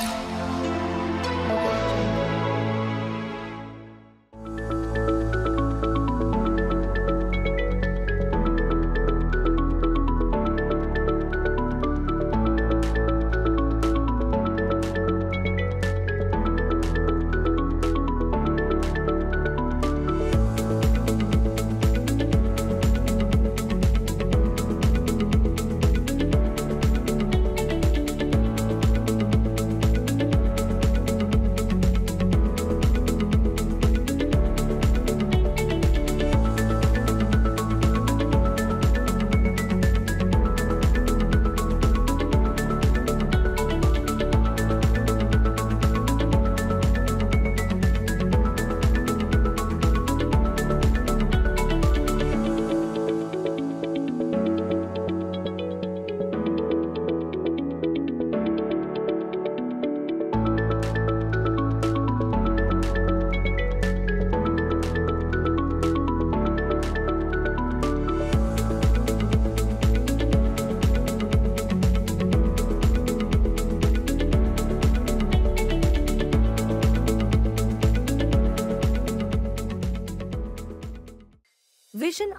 Bye.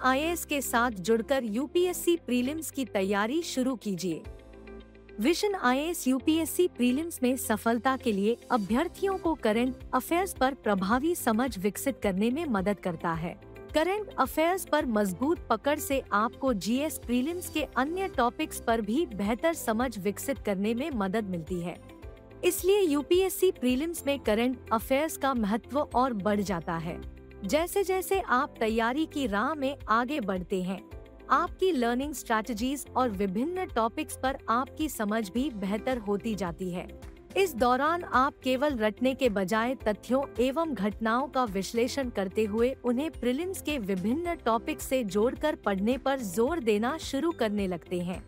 आई के साथ जुड़कर यूपीएससी प्रीलिम्स की तैयारी शुरू कीजिए विशन एस यूपीएससी प्रीलिम्स में सफलता के लिए अभ्यर्थियों को करंट अफेयर्स पर प्रभावी समझ विकसित करने में मदद करता है करंट अफेयर्स पर मजबूत पकड़ से आपको जीएस प्रीलिम्स के अन्य टॉपिक्स पर भी बेहतर समझ विकसित करने में मदद मिलती है इसलिए यूपीएससी प्रीलिम्स में करंट अफेयर्स का महत्व और बढ़ जाता है जैसे जैसे आप तैयारी की राह में आगे बढ़ते हैं आपकी लर्निंग स्ट्रैटेजीज और विभिन्न टॉपिक्स पर आपकी समझ भी बेहतर होती जाती है इस दौरान आप केवल रटने के बजाय तथ्यों एवं घटनाओं का विश्लेषण करते हुए उन्हें प्रिलिम्स के विभिन्न टॉपिक से जोड़कर पढ़ने पर जोर देना शुरू करने लगते हैं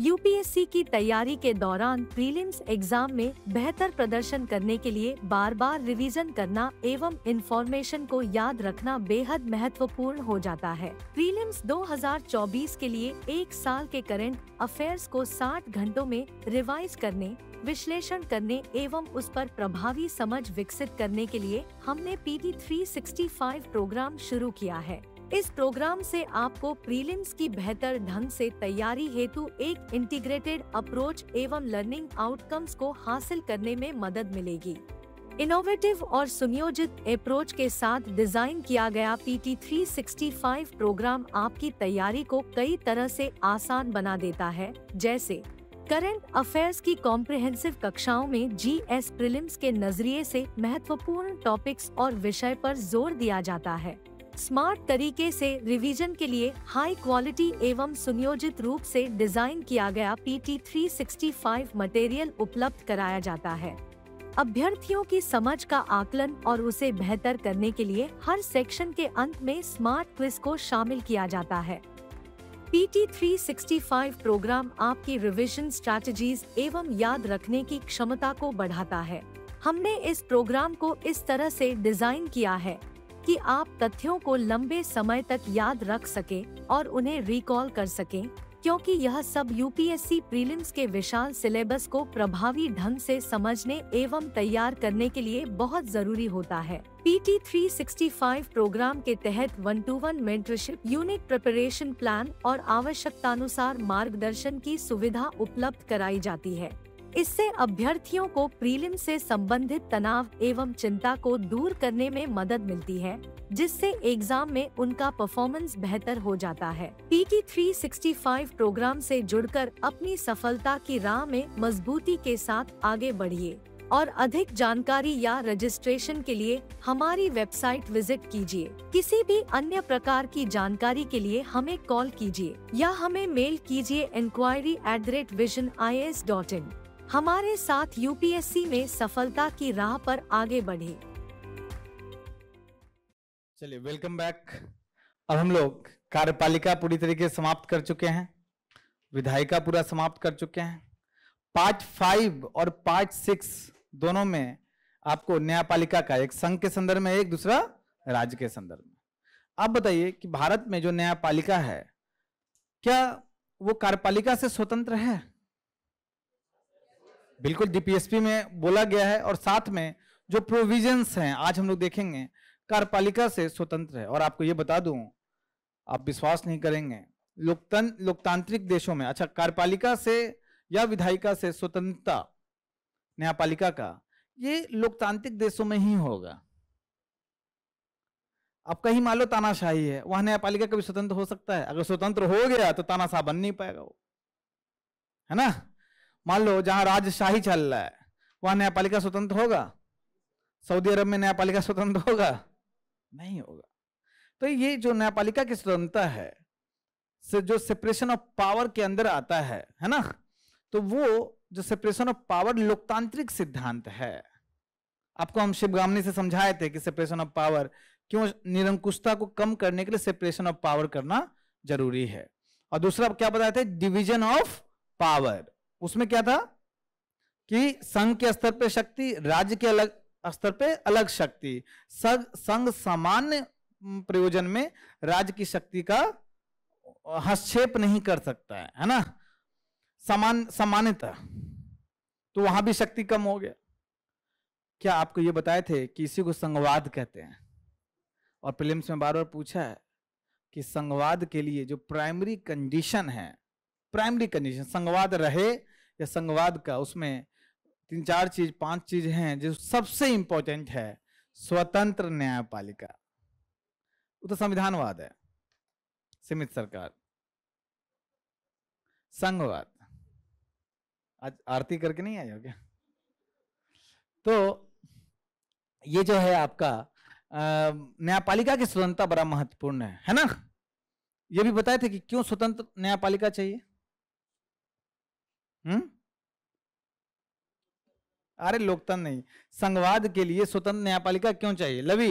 यूपीएससी की तैयारी के दौरान प्रीलिम्स एग्जाम में बेहतर प्रदर्शन करने के लिए बार बार रिवीजन करना एवं इन्फॉर्मेशन को याद रखना बेहद महत्वपूर्ण हो जाता है प्रीलिम्स 2024 के लिए एक साल के करंट अफेयर्स को 60 घंटों में रिवाइज करने विश्लेषण करने एवं उस पर प्रभावी समझ विकसित करने के लिए हमने पीटी 365 प्रोग्राम शुरू किया है इस प्रोग्राम से आपको प्रीलिम्स की बेहतर ढंग से तैयारी हेतु एक इंटीग्रेटेड अप्रोच एवं लर्निंग आउटकम्स को हासिल करने में मदद मिलेगी इनोवेटिव और सुनियोजित अप्रोच के साथ डिजाइन किया गया सिक्सटी फाइव प्रोग्राम आपकी तैयारी को कई तरह से आसान बना देता है जैसे करंट अफेयर्स की कॉम्प्रिहेंसिव कक्षाओं में जी एस प्रिलिम्स के नजरिए से महत्वपूर्ण टॉपिक्स और विषय पर जोर दिया जाता है स्मार्ट तरीके से रिवीजन के लिए हाई क्वालिटी एवं सुनियोजित रूप से डिजाइन किया गया सिक्सटी फाइव मटेरियल उपलब्ध कराया जाता है अभ्यर्थियों की समझ का आकलन और उसे बेहतर करने के लिए हर सेक्शन के अंत में स्मार्ट क्विज को शामिल किया जाता है सिक्सटी फाइव प्रोग्राम आपकी रिविजन स्ट्रैटेजीज एवं याद रखने की क्षमता को बढ़ाता है हमने इस प्रोग्राम को इस तरह से डिजाइन किया है कि आप तथ्यों को लंबे समय तक याद रख सके और उन्हें रिकॉल कर सके क्योंकि यह सब यूपीएससी प्रीलिम्स के विशाल सिलेबस को प्रभावी ढंग से समझने एवं तैयार करने के लिए बहुत जरूरी होता है सिक्सटी फाइव प्रोग्राम के तहत one to one mentorship unit preparation plan और आवश्यकतानुसार मार्गदर्शन की सुविधा उपलब्ध कराई जाती है इससे अभ्यर्थियों को प्रीलिम से संबंधित तनाव एवं चिंता को दूर करने में मदद मिलती है जिससे एग्जाम में उनका परफॉर्मेंस बेहतर हो जाता है पीटी 365 प्रोग्राम से जुड़कर अपनी सफलता की राह में मजबूती के साथ आगे बढ़िए और अधिक जानकारी या रजिस्ट्रेशन के लिए हमारी वेबसाइट विजिट कीजिए किसी भी अन्य प्रकार की जानकारी के लिए हमें कॉल कीजिए या हमें मेल कीजिए enquiry at the rate vision I S dot in हमारे साथ यूपीएससी में सफलता की राह पर आगे बढ़े चलिए वेलकम बैक अब हम लोग कार्यपालिका पूरी तरीके समाप्त कर चुके हैं विधायिका पूरा समाप्त कर चुके हैं पार्ट फाइव और पार्ट सिक्स दोनों में आपको न्यायपालिका का एक संघ के संदर्भ में एक दूसरा राज्य के संदर्भ में अब बताइए कि भारत में जो न्यायपालिका है क्या वो कार्यपालिका से स्वतंत्र है बिल्कुल डीपीएसपी में बोला गया है और साथ में जो प्रोविजंस हैं आज हम लोग देखेंगे कार्यपालिका से स्वतंत्र है और आपको ये बता दूं आप विश्वास नहीं करेंगे लोकतंत्र लोकतांत्रिक देशों में अच्छा कार्यपालिका से या विधायिका से स्वतंत्रता न्यायपालिका का ये लोकतांत्रिक देशों में ही होगा आप कहीं मान लो तानाशाही है वहां न्यायपालिका कभी स्वतंत्र हो सकता है अगर स्वतंत्र हो गया तो तानाशाह बन नहीं पाएगा वो है ना मान लो जहां राजशाही चल रहा है वहां न्यायपालिका स्वतंत्र होगा सऊदी अरब में न्यायपालिका स्वतंत्र होगा नहीं होगा तो ये जो न्यायपालिका की स्वतंत्रता है से जो सेपरेशन ऑफ पावर के अंदर आता है है ना तो वो जो सेपरेशन ऑफ पावर लोकतांत्रिक सिद्धांत है आपको हम शिवगामनी से समझाए थे कि सेपरेशन ऑफ पावर क्यों निरंकुशता को कम करने के लिए सेपरेशन ऑफ पावर करना जरूरी है और दूसरा क्या बताए थे डिविजन ऑफ पावर उसमें क्या था कि संघ के स्तर पे शक्ति राज्य के अलग स्तर पे अलग शक्ति संघ सामान्य प्रयोजन में राज्य की शक्ति का हस्तक्षेप नहीं कर सकता है है ना समान सामान्यता तो वहां भी शक्ति कम हो गया क्या आपको ये बताए थे कि इसी को संघवाद कहते हैं और प्रिलिम्स में बार बार पूछा है कि संघवाद के लिए जो प्राइमरी कंडीशन है प्राइमरी कंडीशन संघवाद रहे या संघवाद का उसमें तीन चार चीज पांच चीज हैं जो सबसे इंपॉर्टेंट है स्वतंत्र न्यायपालिका वो तो संविधानवाद है सीमित सरकार संघवाद आज आरती करके नहीं आए हो क्या तो ये जो है आपका न्यायपालिका की स्वतंत्रता बड़ा महत्वपूर्ण है है ना ये भी बताए थे कि क्यों स्वतंत्र न्यायपालिका चाहिए हम्म? अरे लोकतंत्र नहीं संघवाद के लिए स्वतंत्र न्यायपालिका क्यों चाहिए लवी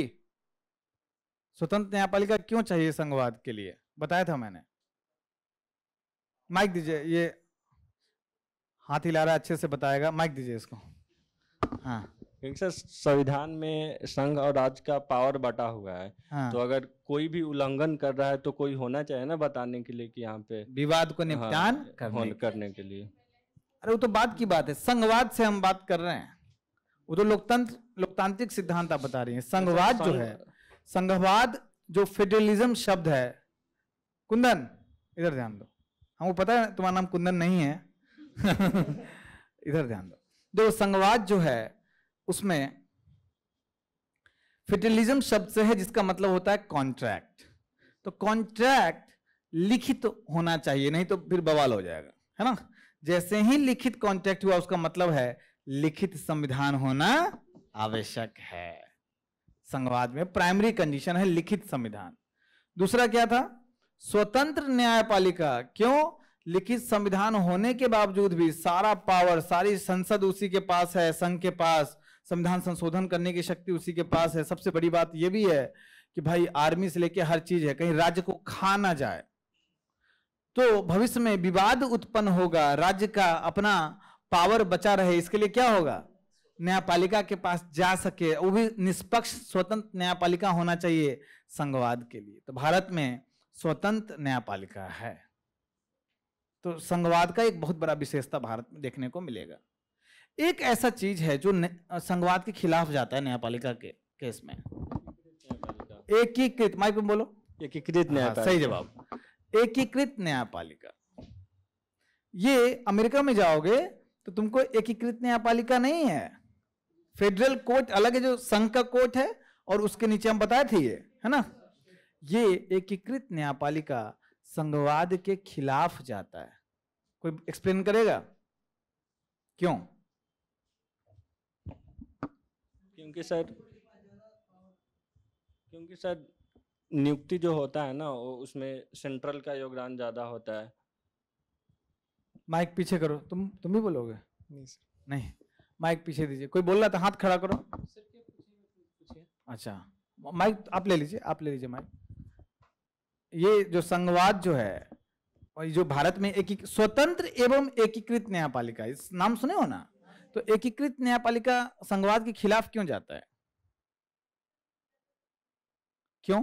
स्वतंत्र न्यायपालिका क्यों चाहिए संघवाद के लिए बताया था मैंने माइक दीजिए ये हाथ हिला रहा अच्छे से बताएगा माइक दीजिए इसको हाँ सर संविधान में संघ और राज्य का पावर बटा हुआ है हाँ। तो अगर कोई भी उल्लंघन कर रहा है तो कोई होना चाहिए ना बताने के लिए कि यहाँ पे विवाद को निपटान हाँ, करने, करने के लिए अरे वो तो बाद की बात है संघवाद से हम बात कर रहे हैं वो तो लोकतंत्र लोकतांत्रिक सिद्धांत आप बता रही हैं संघवाद जो है संघवाद जो फेडरलिज्म शब्द है कुंदन इधर ध्यान दो हमको पता है तुम्हारा नाम कुंदन नहीं है इधर ध्यान दो जो संघवाद जो है उसमें फेडरलिज्म शब्द से है जिसका मतलब होता है कॉन्ट्रैक्ट तो कॉन्ट्रैक्ट लिखित तो होना चाहिए नहीं तो फिर बवाल हो जाएगा है ना जैसे ही लिखित कॉन्ट्रैक्ट हुआ उसका मतलब है लिखित संविधान होना आवश्यक है संघवाद में प्राइमरी कंडीशन है लिखित संविधान दूसरा क्या था स्वतंत्र न्यायपालिका क्यों लिखित संविधान होने के बावजूद भी सारा पावर सारी संसद उसी के पास है संघ के पास संविधान संशोधन करने की शक्ति उसी के पास है सबसे बड़ी बात यह भी है कि भाई आर्मी से लेके हर चीज है कहीं राज्य को खा ना जाए तो भविष्य में विवाद उत्पन्न होगा राज्य का अपना पावर बचा रहे इसके लिए क्या होगा न्यायपालिका के पास जा सके वो भी निष्पक्ष स्वतंत्र न्यायपालिका होना चाहिए संघवाद के लिए तो भारत में स्वतंत्र न्यायपालिका है तो संघवाद का एक बहुत बड़ा विशेषता भारत में देखने को मिलेगा एक ऐसा चीज है जो संघवाद के खिलाफ जाता है न्यायपालिका के केस में एकीकृत माइक में बोलो एकीकृत न्याय हाँ, सही जवाब एकीकृत न्यायपालिका ये अमेरिका में जाओगे तो तुमको एकीकृत न्यायपालिका नहीं है फेडरल कोर्ट अलग है जो संघ का कोर्ट है और उसके नीचे हम बताए थे ये है ना ये एकीकृत न्यायपालिका संघवाद के खिलाफ जाता है कोई एक्सप्लेन करेगा क्यों क्योंकि सर क्योंकि सर नियुक्ति जो होता है ना उसमें सेंट्रल का योगदान ज्यादा होता है माइक पीछे करो तुम तुम ही बोलोगे नहीं सर नहीं माइक पीछे दीजिए कोई बोल रहा था हाथ खड़ा करो सर क्या अच्छा माइक आप ले लीजिए आप ले लीजिए माइक ये जो संघवाद जो है और जो भारत में एक स्वतंत्र एवं एकीकृत न्यायपालिका इस नाम सुने हो ना तो एकीकृत न्यायपालिका संघवाद के खिलाफ क्यों जाता है क्यों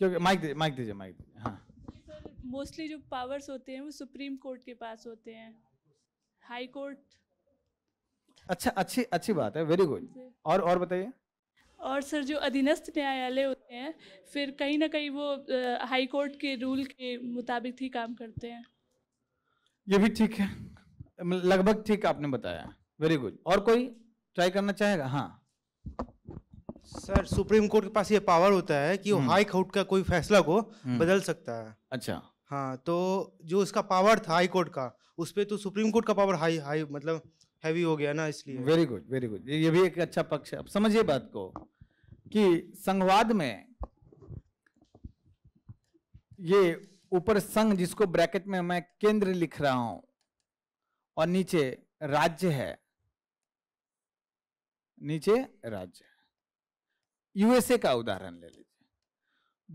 क्योंकि माइक दीजिए माइक दीजिए माइक दीजिए हाँ मोस्टली जो पावर्स होते हैं वो सुप्रीम कोर्ट के पास होते हैं हाई कोर्ट अच्छा अच्छी अच्छी बात है वेरी गुड और और बताइए और सर जो अधीनस्थ न्यायालय होते हैं फिर कहीं ना कहीं वो आ, हाई कोर्ट के रूल के मुताबिक ही काम करते हैं ये भी ठीक है मतलब लगभग ठीक आपने बताया वेरी गुड और कोई ट्राई करना चाहेगा हाँ सर सुप्रीम कोर्ट के पास ये पावर होता है कि वो हम्म। हाई कोर्ट का कोई फैसला को हम्म। बदल सकता है अच्छा हाँ तो जो इसका पावर था हाई कोर्ट का उस पर तो सुप्रीम कोर्ट का पावर हाई हाई मतलब हैवी हो गया ना इसलिए वेरी गुड वेरी गुड ये भी एक अच्छा पक्ष है अब समझिए बात को कि संघवाद में ये ऊपर संघ जिसको ब्रैकेट में मैं केंद्र लिख रहा हूं और नीचे राज्य है नीचे राज्य यूएसए का उदाहरण ले लीजिए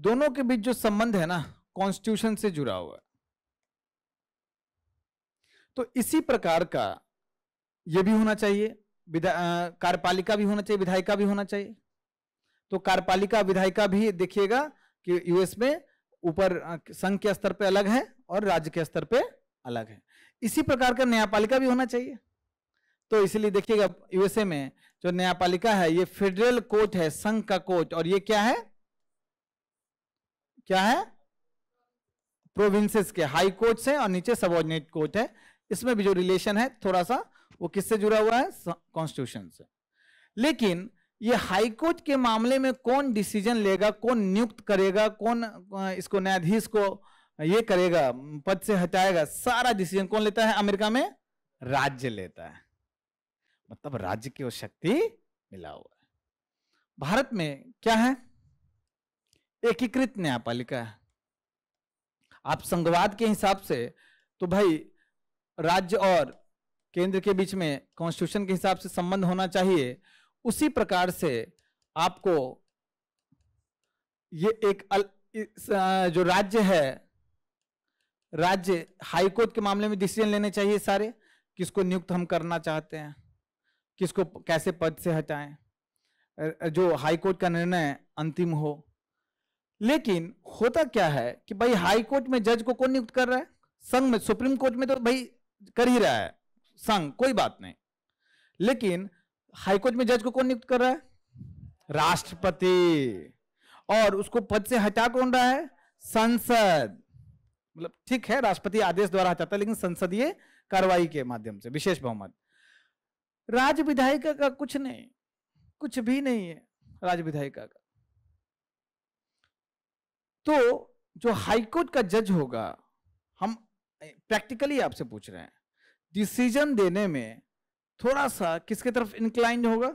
दोनों के बीच जो संबंध है ना कॉन्स्टिट्यूशन से जुड़ा हुआ है तो इसी प्रकार का यह भी होना चाहिए कार्यपालिका भी होना चाहिए विधायिका भी होना चाहिए तो कार्यपालिका विधायिका भी देखिएगा कि यूएस में ऊपर संघ के स्तर पे अलग है और राज्य के स्तर पे अलग है इसी प्रकार का न्यायपालिका भी होना चाहिए तो इसलिए देखिएगा यूएसए में जो न्यायपालिका है ये फेडरल कोर्ट है संघ का कोर्ट और ये क्या है क्या है प्रोविंसेस के हाई कोर्ट है और नीचे सबॉर्डिनेट कोर्ट है इसमें भी जो रिलेशन है थोड़ा सा वो किससे जुड़ा हुआ है कॉन्स्टिट्यूशन से लेकिन ये हाई कोर्ट के मामले में कौन डिसीजन लेगा कौन नियुक्त करेगा कौन इसको न्यायाधीश को ये करेगा पद से हटाएगा सारा डिसीजन कौन लेता है अमेरिका में राज्य लेता है मतलब राज्य की वो शक्ति मिला हुआ है भारत में क्या है एकीकृत न्यायपालिका है आप संघवाद के हिसाब से तो भाई राज्य और केंद्र के बीच में कॉन्स्टिट्यूशन के हिसाब से संबंध होना चाहिए उसी प्रकार से आपको ये एक अल, इस, जो राज्य है राज्य हाईकोर्ट के मामले में डिसीजन लेने चाहिए सारे किसको नियुक्त हम करना चाहते हैं किसको कैसे पद से हटाएं जो हाई कोर्ट का निर्णय अंतिम हो लेकिन होता क्या है कि भाई हाई कोर्ट में जज को कौन नियुक्त कर रहा है संघ में सुप्रीम कोर्ट में तो भाई कर ही रहा है संघ कोई बात नहीं लेकिन हाई कोर्ट में जज को कौन नियुक्त कर रहा है राष्ट्रपति और उसको पद से हटा कौन रहा है संसद मतलब ठीक है राष्ट्रपति आदेश द्वारा हटाता है लेकिन संसदीय कार्रवाई के माध्यम से विशेष बहुमत राज विधायिका का कुछ नहीं कुछ भी नहीं है राज विधायिका का तो जो हाईकोर्ट का जज होगा हम प्रैक्टिकली आपसे पूछ रहे हैं डिसीजन देने में थोड़ा सा किसके तरफ इंक्लाइंड होगा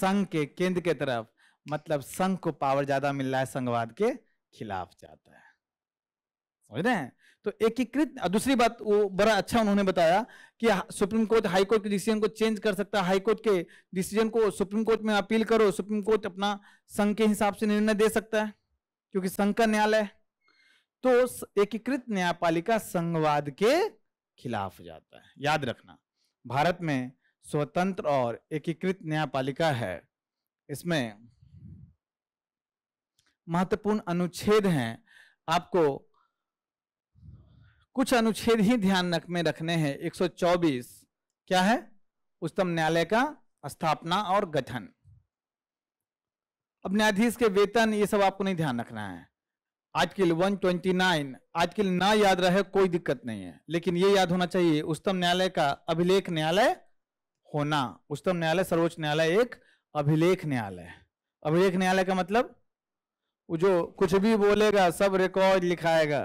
संघ के केंद्र के तरफ मतलब संघ को पावर ज्यादा मिल रहा है संघवाद के खिलाफ जाता है समझ रहे हैं तो एकीकृत दूसरी बात वो बड़ा अच्छा उन्होंने बताया कि सुप्रीम कोर्ट हाई कोर्ट के डिसीजन को चेंज कर सकता है हाई कोर्ट के डिसीजन को सुप्रीम कोर्ट में अपील करो सुप्रीम कोर्ट अपना संघ के हिसाब से निर्णय दे सकता है क्योंकि संघ का न्यायालय तो एकीकृत न्यायपालिका संघवाद के खिलाफ जाता है याद रखना भारत में स्वतंत्र और एकीकृत न्यायपालिका है इसमें महत्वपूर्ण अनुच्छेद हैं आपको कुछ अनुच्छेद ही ध्यान रख में रखने हैं 124 क्या है उच्चतम न्यायालय का स्थापना और गठन अब न्यायाधीश के वेतन ये सब आपको नहीं ध्यान रखना है आर्टिकल 129 आर्टिकल ना याद रहे कोई दिक्कत नहीं है लेकिन ये याद होना चाहिए उच्चतम न्यायालय का अभिलेख न्यायालय होना उच्चतम न्यायालय सर्वोच्च न्यायालय एक अभिलेख न्यायालय अभिलेख न्यायालय का मतलब वो जो कुछ भी बोलेगा सब रिकॉर्ड लिखाएगा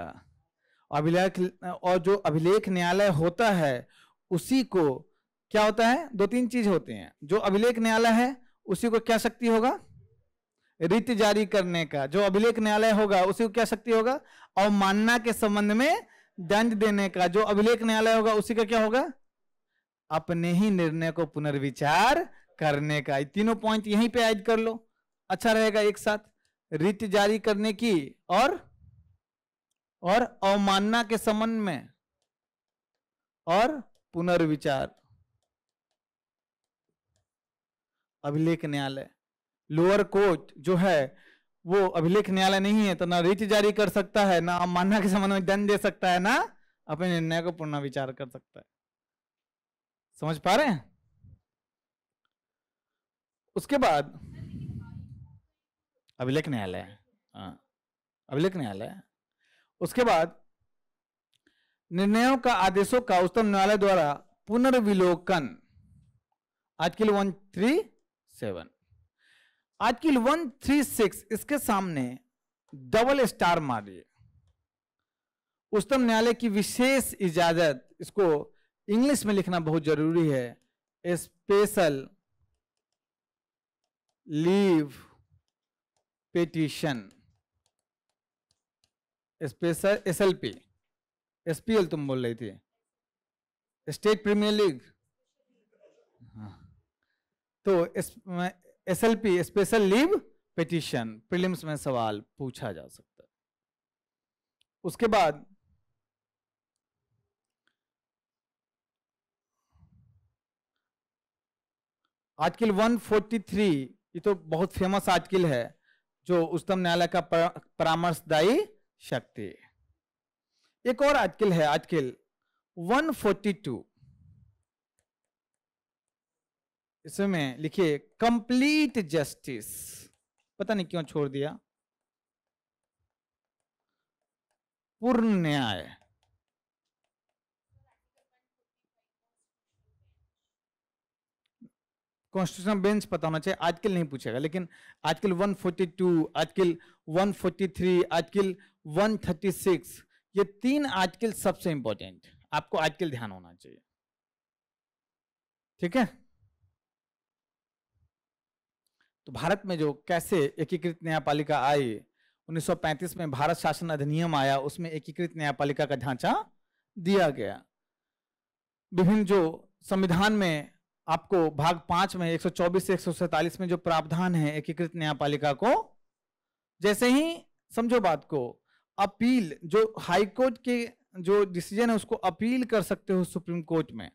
अभिलेख और जो अभिलेख न्यायालय होता है उसी को क्या होता है दो तीन चीज होते हैं जो अभिलेख न्यायालय है उसी को क्या शक्ति होगा रित जारी करने का जो अभिलेख न्यायालय होगा उसी को क्या शक्ति होगा और मानना के संबंध में दंड देने का जो अभिलेख न्यायालय होगा उसी का क्या होगा अपने ही निर्णय को पुनर्विचार करने का तीनों पॉइंट यहीं पे ऐड कर लो अच्छा रहेगा एक साथ रित जारी करने की और और अवमानना के संबंध में और पुनर्विचार अभिलेख न्यायालय लोअर कोर्ट जो है वो अभिलेख न्यायालय नहीं है तो ना रिट जारी कर सकता है ना अवमानना के संबंध में दंड दे सकता है ना अपने निर्णय को पुनर्विचार कर सकता है समझ पा रहे हैं उसके बाद अभिलेख न्यायालय हाँ, अभिलेख न्यायालय उसके बाद निर्णयों का आदेशों का उच्चतम न्यायालय द्वारा पुनर्विलोकन article one three seven article one three six इसके सामने डबल स्टार मारिए उच्चतम न्यायालय की विशेष इजाजत इसको इंग्लिश में लिखना बहुत जरूरी है special leave petition special S L P S P L तुम बोल रही थी स्टेट प्रीमियर लीग तो S L P special leave petition prelims में सवाल पूछा जा सकता है उसके बाद आर्टिकल 143 ये तो बहुत फेमस आर्टिकल है जो उच्चतम न्यायालय का परामर्शदायी शक्ति एक और आजकल है आजकल 142 इसमें लिखिए कंप्लीट जस्टिस पता नहीं क्यों छोड़ दिया पूर्ण न्याय कॉन्स्टिट्यूशन बेंच पता होना चाहिए आजकल नहीं पूछेगा लेकिन आजकल 142 आजकल 143 आर्टिकल 136 ये तीन आर्टिकल सबसे इंपॉर्टेंट आपको आर्टिकल ध्यान होना चाहिए ठीक है तो भारत में जो कैसे एकीकृत न्यायपालिका आई 1935 में भारत शासन अधिनियम आया उसमें एकीकृत न्यायपालिका का ढांचा दिया गया विभिन्न जो संविधान में आपको भाग पांच में 124 से 147 में जो प्रावधान है एकीकृत न्यायपालिका को जैसे ही समझो बात को अपील जो हाई कोर्ट के जो डिसीजन है उसको अपील कर सकते हो सुप्रीम कोर्ट में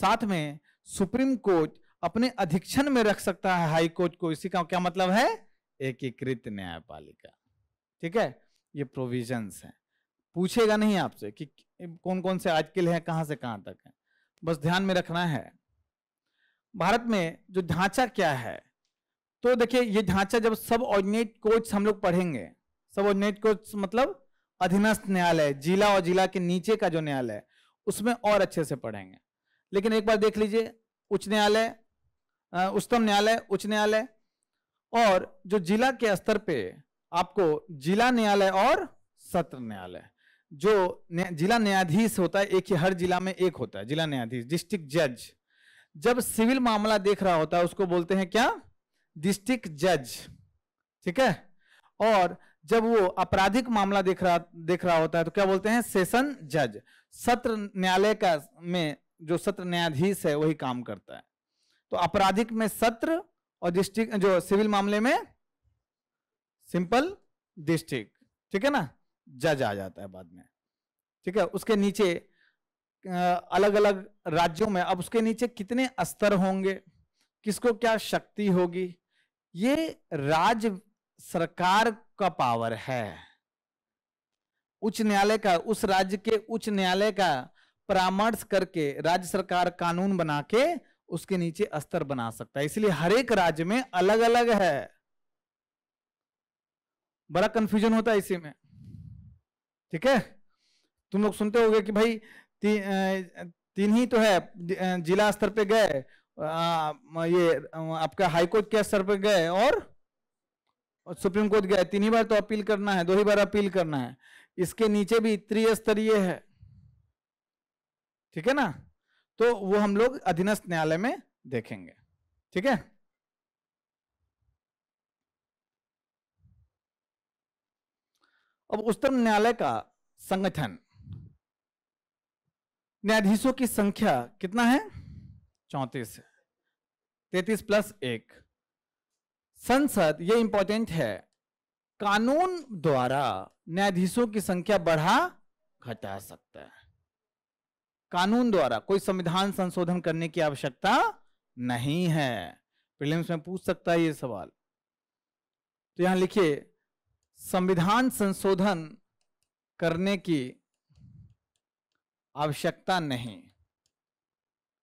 साथ में सुप्रीम कोर्ट अपने अधीक्षण में रख सकता है हाई कोर्ट को इसी का क्या मतलब है एकीकृत न्यायपालिका ठीक है ये प्रोविजंस हैं पूछेगा नहीं आपसे कि कौन कौन से आर्टिकल हैं कहां से कहां तक हैं बस ध्यान में रखना है भारत में जो ढांचा क्या है तो देखिए ये ढांचा जब सब ऑर्डिनेट कोच हम लोग पढ़ेंगे सब ऑर्डिनेट कोच मतलब अधीनस्थ न्यायालय जिला और जिला के नीचे का जो न्यायालय है उसमें और अच्छे से पढ़ेंगे लेकिन एक बार देख लीजिए उच्च न्यायालय उच्चतम न्यायालय उच्च न्यायालय और जो जिला के स्तर पे आपको जिला न्यायालय और सत्र न्यायालय जो न्या, जिला न्यायाधीश होता है एक ही हर जिला में एक होता है जिला न्यायाधीश डिस्ट्रिक्ट जज जब सिविल मामला देख रहा होता है उसको बोलते हैं क्या डिस्ट्रिक्ट जज ठीक है और जब वो आपराधिक मामला देख रहा देख रहा होता है तो क्या बोलते हैं सेशन जज सत्र न्यायालय का में जो सत्र न्यायाधीश है वही काम करता है तो आपराधिक में सत्र और डिस्ट्रिक्ट जो सिविल मामले में सिंपल डिस्ट्रिक्ट ठीक है ना जज आ जाता है बाद में ठीक है उसके नीचे अलग अलग राज्यों में अब उसके नीचे कितने स्तर होंगे किसको क्या शक्ति होगी ये राज्य सरकार का पावर है उच्च न्यायालय का उस राज्य के उच्च न्यायालय का परामर्श करके राज्य सरकार कानून बना के उसके नीचे स्तर बना सकता है इसलिए हरेक राज्य में अलग अलग है बड़ा कंफ्यूजन होता है इसी में ठीक है तुम लोग सुनते होगे कि भाई ती, तीन ही तो है जिला स्तर पे गए आ, ये आपका हाई कोर्ट के स्तर पर गए और सुप्रीम कोर्ट गए तीन ही बार तो अपील करना है दो ही बार अपील करना है इसके नीचे भी त्रिस्तरीय है ठीक है ना तो वो हम लोग अधीनस्थ न्यायालय में देखेंगे ठीक है अब उच्चतम न्यायालय का संगठन न्यायाधीशों की संख्या कितना है चौंतीस है तैतीस प्लस एक संसद ये इंपॉर्टेंट है कानून द्वारा न्यायाधीशों की संख्या बढ़ा घटा सकता है कानून द्वारा कोई संविधान संशोधन करने की आवश्यकता नहीं है प्रीलिम्स में पूछ सकता है ये सवाल तो यहां लिखिए संविधान संशोधन करने की आवश्यकता नहीं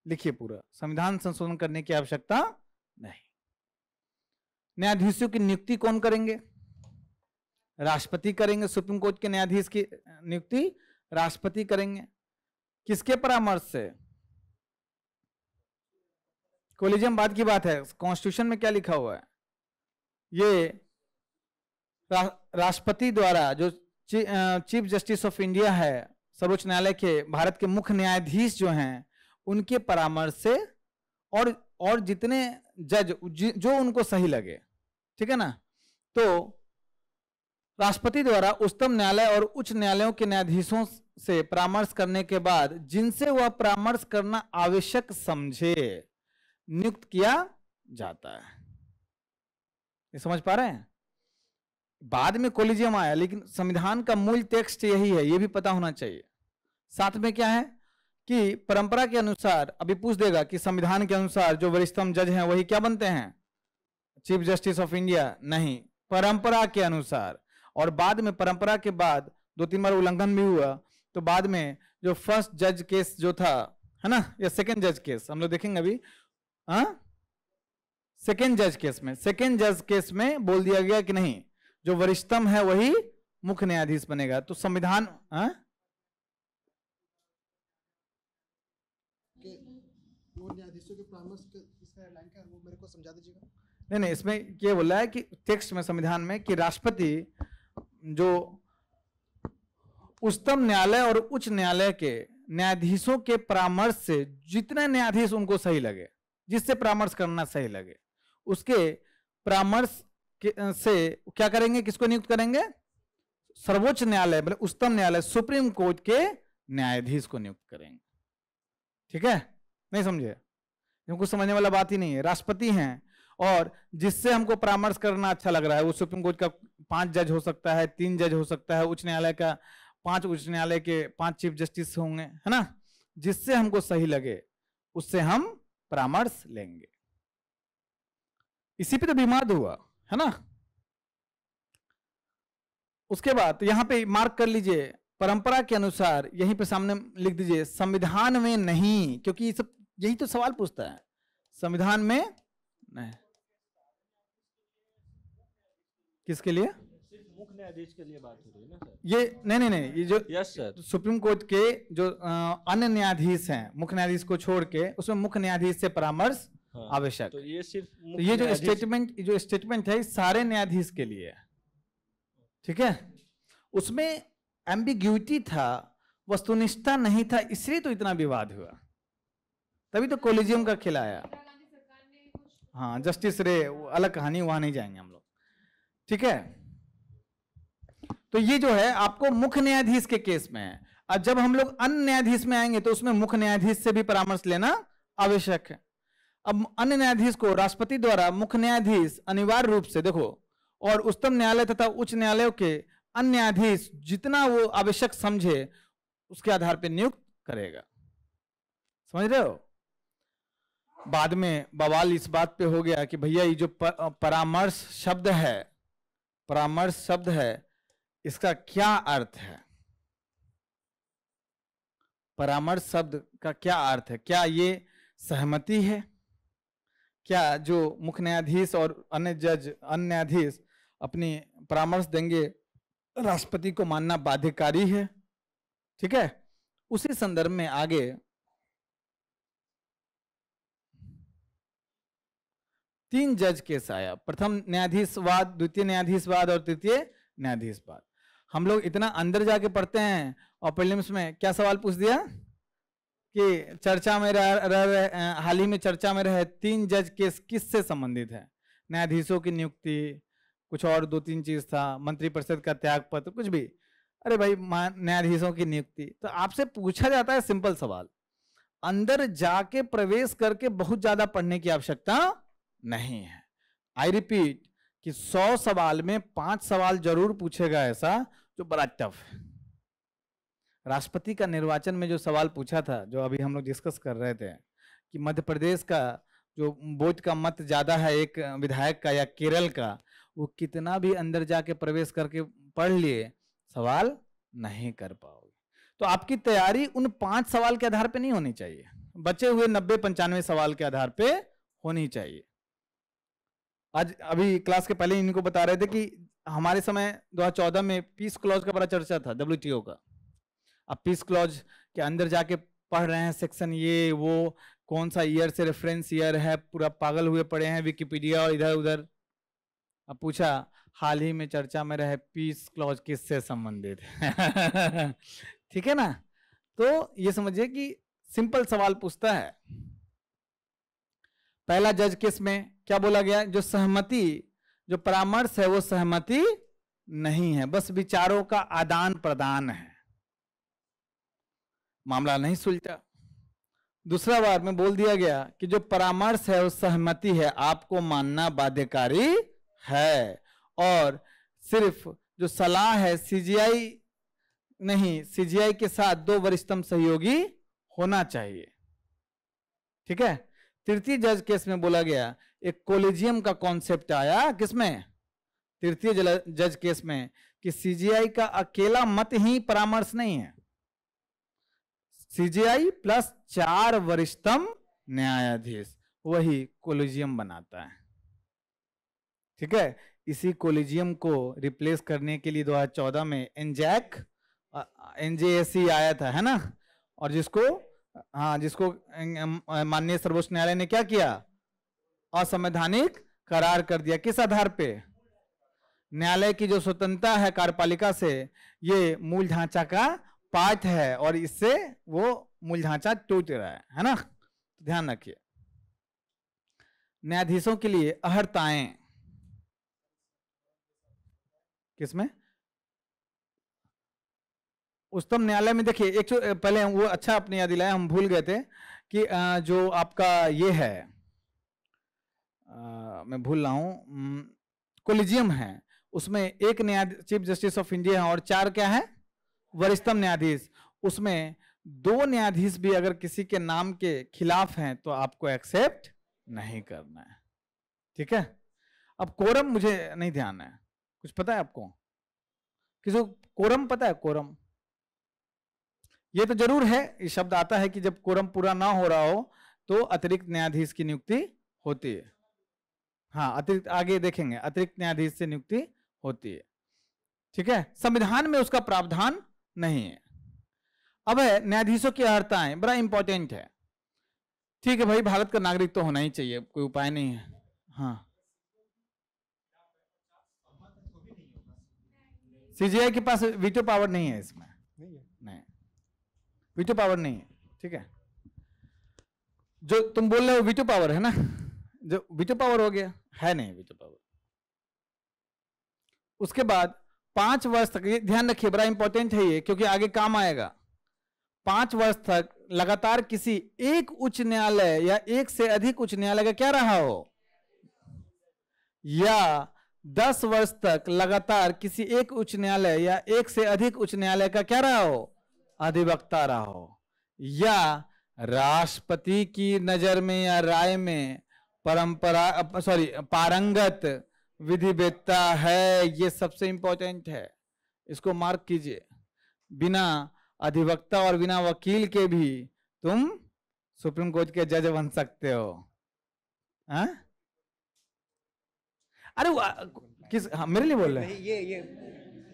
लिखिए पूरा संविधान संशोधन करने की आवश्यकता नहीं न्यायाधीशों की नियुक्ति कौन करेंगे राष्ट्रपति करेंगे सुप्रीम कोर्ट के न्यायाधीश की नियुक्ति राष्ट्रपति करेंगे किसके परामर्श से कोलिजियम बाद की बात है कॉन्स्टिट्यूशन में क्या लिखा हुआ है ये रा, राष्ट्रपति द्वारा जो चीफ जस्टिस ऑफ इंडिया है सर्वोच्च न्यायालय के भारत के मुख्य न्यायाधीश जो हैं उनके परामर्श से और और जितने जज जो उनको सही लगे ठीक है ना तो राष्ट्रपति द्वारा उच्चतम न्यायालय और उच्च न्यायालयों के न्यायाधीशों से परामर्श करने के बाद जिनसे वह परामर्श करना आवश्यक समझे नियुक्त किया जाता है ये समझ पा रहे हैं बाद में कोलिजियम आया लेकिन संविधान का मूल टेक्स्ट यही है यह भी पता होना चाहिए साथ में क्या है कि परंपरा के अनुसार अभी पूछ देगा कि संविधान के अनुसार जो वरिष्ठतम जज हैं वही क्या बनते हैं चीफ जस्टिस ऑफ इंडिया नहीं परंपरा के अनुसार और बाद में परंपरा के बाद दो तीन बार उल्लंघन भी हुआ तो बाद में जो फर्स्ट जज केस जो था है ना या सेकेंड जज केस हम लोग देखेंगे अभी हा? सेकेंड जज केस में सेकेंड जज केस में बोल दिया गया कि नहीं जो वरिष्ठतम है वही मुख्य न्यायाधीश बनेगा तो संविधान हाँ को समझा दीजिएगा नहीं नहीं इसमें ये बोला है कि टेक्स्ट में संविधान में कि राष्ट्रपति जो उच्चतम न्यायालय और उच्च न्यायालय के न्यायाधीशों के परामर्श से जितने न्यायाधीश उनको सही लगे जिससे परामर्श करना सही लगे उसके परामर्श से क्या करेंगे किसको नियुक्त करेंगे सर्वोच्च न्यायालय मतलब उच्चतम न्यायालय सुप्रीम कोर्ट के न्यायाधीश को नियुक्त करेंगे ठीक है नहीं समझे हमको समझने वाला बात ही नहीं है राष्ट्रपति हैं और जिससे हमको परामर्श करना अच्छा लग रहा है वो सुप्रीम कोर्ट का पांच जज हो सकता है तीन जज हो सकता है उच्च न्यायालय का पांच उच्च न्यायालय के पांच चीफ जस्टिस होंगे है ना जिससे हमको सही लगे उससे हम परामर्श लेंगे इसी पे तो विवाद हुआ है ना उसके बाद यहां पे मार्क कर लीजिए परंपरा के अनुसार यहीं पे सामने लिख दीजिए संविधान में नहीं क्योंकि ये सब यही तो सवाल पूछता है संविधान में नहीं किसके लिए मुख्य न्यायाधीश के लिए बात हो रही है ना सर ये नहीं नहीं नहीं ये जो यस सर सुप्रीम कोर्ट के जो अन्य न्यायाधीश हैं मुख्य न्यायाधीश को छोड़ के उसमें मुख्य न्यायाधीश से परामर्श हाँ, आवश्यक तो ये सिर्फ तो ये जो स्टेटमेंट जो स्टेटमेंट है सारे न्यायाधीश के लिए ठीक है उसमें एम्बिग्यूटी था वस्तुनिष्ठता नहीं था इसलिए तो इतना विवाद हुआ तभी तो कोलिजियम का खिलाया हाँ जस्टिस रे अलग कहानी वहां नहीं जाएंगे हम लोग ठीक है तो ये जो है आपको मुख्य न्यायाधीश के केस में है और जब हम लोग अन्य न्यायाधीश में आएंगे तो उसमें मुख्य न्यायाधीश से भी परामर्श लेना आवश्यक है अब अन्य न्यायाधीश को राष्ट्रपति द्वारा मुख्य न्यायाधीश अनिवार्य रूप से देखो और उच्चतम न्यायालय तथा उच्च न्यायालयों के अन्य न्यायाधीश जितना वो आवश्यक समझे उसके आधार पर नियुक्त करेगा समझ रहे हो बाद में बवाल इस बात पे हो गया कि भैया ये जो परामर्श शब्द है परामर्श शब्द है इसका क्या अर्थ है परामर्श शब्द का क्या अर्थ है क्या ये सहमति है क्या जो मुख्य न्यायाधीश और अन्य जज अन्य न्यायाधीश अपनी परामर्श देंगे राष्ट्रपति को मानना बाध्यकारी है ठीक है उसी संदर्भ में आगे तीन जज केस आया प्रथम न्यायाधीशवाद द्वितीय न्यायाधीशवाद और तृतीय न्यायाधीश वाद हम लोग इतना अंदर जाके पढ़ते हैं और प्रिलिम्स में क्या सवाल पूछ दिया कि चर्चा में रह, रह, हाल ही में चर्चा में रहे तीन जज केस किस से संबंधित है न्यायाधीशों की नियुक्ति कुछ और दो तीन चीज था मंत्री परिषद का त्याग पत्र कुछ भी अरे भाई न्यायाधीशों की नियुक्ति तो आपसे पूछा जाता है सिंपल सवाल अंदर जाके प्रवेश करके बहुत ज्यादा पढ़ने की आवश्यकता नहीं है आई रिपीट कि सौ सवाल में पांच सवाल जरूर पूछेगा ऐसा जो बड़ा टफ है राष्ट्रपति का निर्वाचन में जो सवाल पूछा था जो अभी हम लोग डिस्कस कर रहे थे कि मध्य प्रदेश का जो वोट का मत ज्यादा है एक विधायक का या केरल का वो कितना भी अंदर जाके प्रवेश करके पढ़ लिए सवाल नहीं कर पाओगे तो आपकी तैयारी उन पांच सवाल के आधार पर नहीं होनी चाहिए बचे हुए नब्बे पंचानवे सवाल के आधार पर होनी चाहिए आज अभी क्लास के पहले इनको बता रहे थे कि हमारे समय 2014 में पीस क्लॉज का बड़ा चर्चा था डब्ल्यू का अब पीस क्लॉज के अंदर जाके पढ़ रहे हैं सेक्शन ये वो कौन सा ईयर से रेफरेंस ईयर है पूरा पागल हुए पड़े हैं विकिपीडिया और इधर उधर अब पूछा हाल ही में चर्चा में रहे पीस क्लॉज किससे संबंधित ठीक है ना तो ये समझिए कि सिंपल सवाल पूछता है पहला जज किस में क्या बोला गया जो सहमति जो परामर्श है वो सहमति नहीं है बस विचारों का आदान प्रदान है मामला नहीं सुलझा दूसरा बार में बोल दिया गया कि जो परामर्श है वो सहमति है आपको मानना बाध्यकारी है और सिर्फ जो सलाह है सीजीआई नहीं सीजीआई के साथ दो वरिष्ठतम सहयोगी होना चाहिए ठीक है तृतीय जज केस में बोला गया एक कोलिजियम का कॉन्सेप्ट आया किसमें तृतीय जज केस में कि सीजीआई का अकेला मत ही परामर्श नहीं है सीजीआई प्लस चार वरिष्ठतम न्यायाधीश वही कोलिजियम बनाता है ठीक है इसी कोलिजियम को रिप्लेस करने के लिए 2014 में एनजैक एनजे आया था है ना और जिसको हाँ जिसको अं, अं, माननीय सर्वोच्च न्यायालय ने क्या किया असंवैधानिक करार कर दिया किस आधार पे न्यायालय की जो स्वतंत्रता है कार्यपालिका से ये मूल ढांचा का पाठ है और इससे वो मूल ढांचा टूट रहा है है ना तो ध्यान रखिए न्यायाधीशों के लिए अहर्ताएं किसमें उच्चतम न्यायालय में देखिए एक पहले वो अच्छा अपने याद दिलाया हम भूल गए थे कि जो आपका ये है आ, मैं भूल रहा हूँ कोलिजियम है उसमें एक न्यायाधीश चीफ जस्टिस ऑफ इंडिया है और चार क्या है वरिष्ठतम न्यायाधीश उसमें दो न्यायाधीश भी अगर किसी के नाम के खिलाफ हैं तो आपको एक्सेप्ट नहीं करना है ठीक है अब कोरम मुझे नहीं ध्यान है कुछ पता है आपको किसी कोरम पता है कोरम ये तो जरूर है ये शब्द आता है कि जब कोरम पूरा ना हो रहा हो तो अतिरिक्त न्यायाधीश की नियुक्ति होती है हाँ अतिरिक्त आगे देखेंगे अतिरिक्त न्यायाधीश से नियुक्ति होती है ठीक है संविधान में उसका प्रावधान नहीं है अब है न्यायाधीशों की अर्हताएं बड़ा इंपॉर्टेंट है ठीक है भाई भारत का नागरिक तो होना ही चाहिए कोई उपाय नहीं है हाँ सीजीआई के पास वीटो पावर नहीं है इसमें नहीं है नहीं वीटो पावर नहीं है ठीक है जो तुम बोल रहे हो वीटो पावर है ना जो वीटो पावर हो गया है नहीं विद पावर तो उसके बाद पांच वर्ष तक ये ध्यान रखिए बड़ा इंपॉर्टेंट है ये क्योंकि आगे काम आएगा पांच वर्ष तक लगातार किसी एक उच्च न्यायालय या एक से अधिक उच्च न्यायालय का क्या रहा हो या दस वर्ष तक लगातार किसी एक उच्च न्यायालय या एक से अधिक उच्च न्यायालय का क्या रहा हो अधिवक्ता रहा हो या राष्ट्रपति की नजर में या राय में परंपरा सॉरी पारंगत विधिवेत्ता है ये सबसे इंपॉर्टेंट है इसको मार्क कीजिए बिना अधिवक्ता और बिना वकील के भी तुम सुप्रीम कोर्ट के जज बन सकते हो हाँ? आ? अरे किस हाँ, मेरे लिए बोल रहे ये ये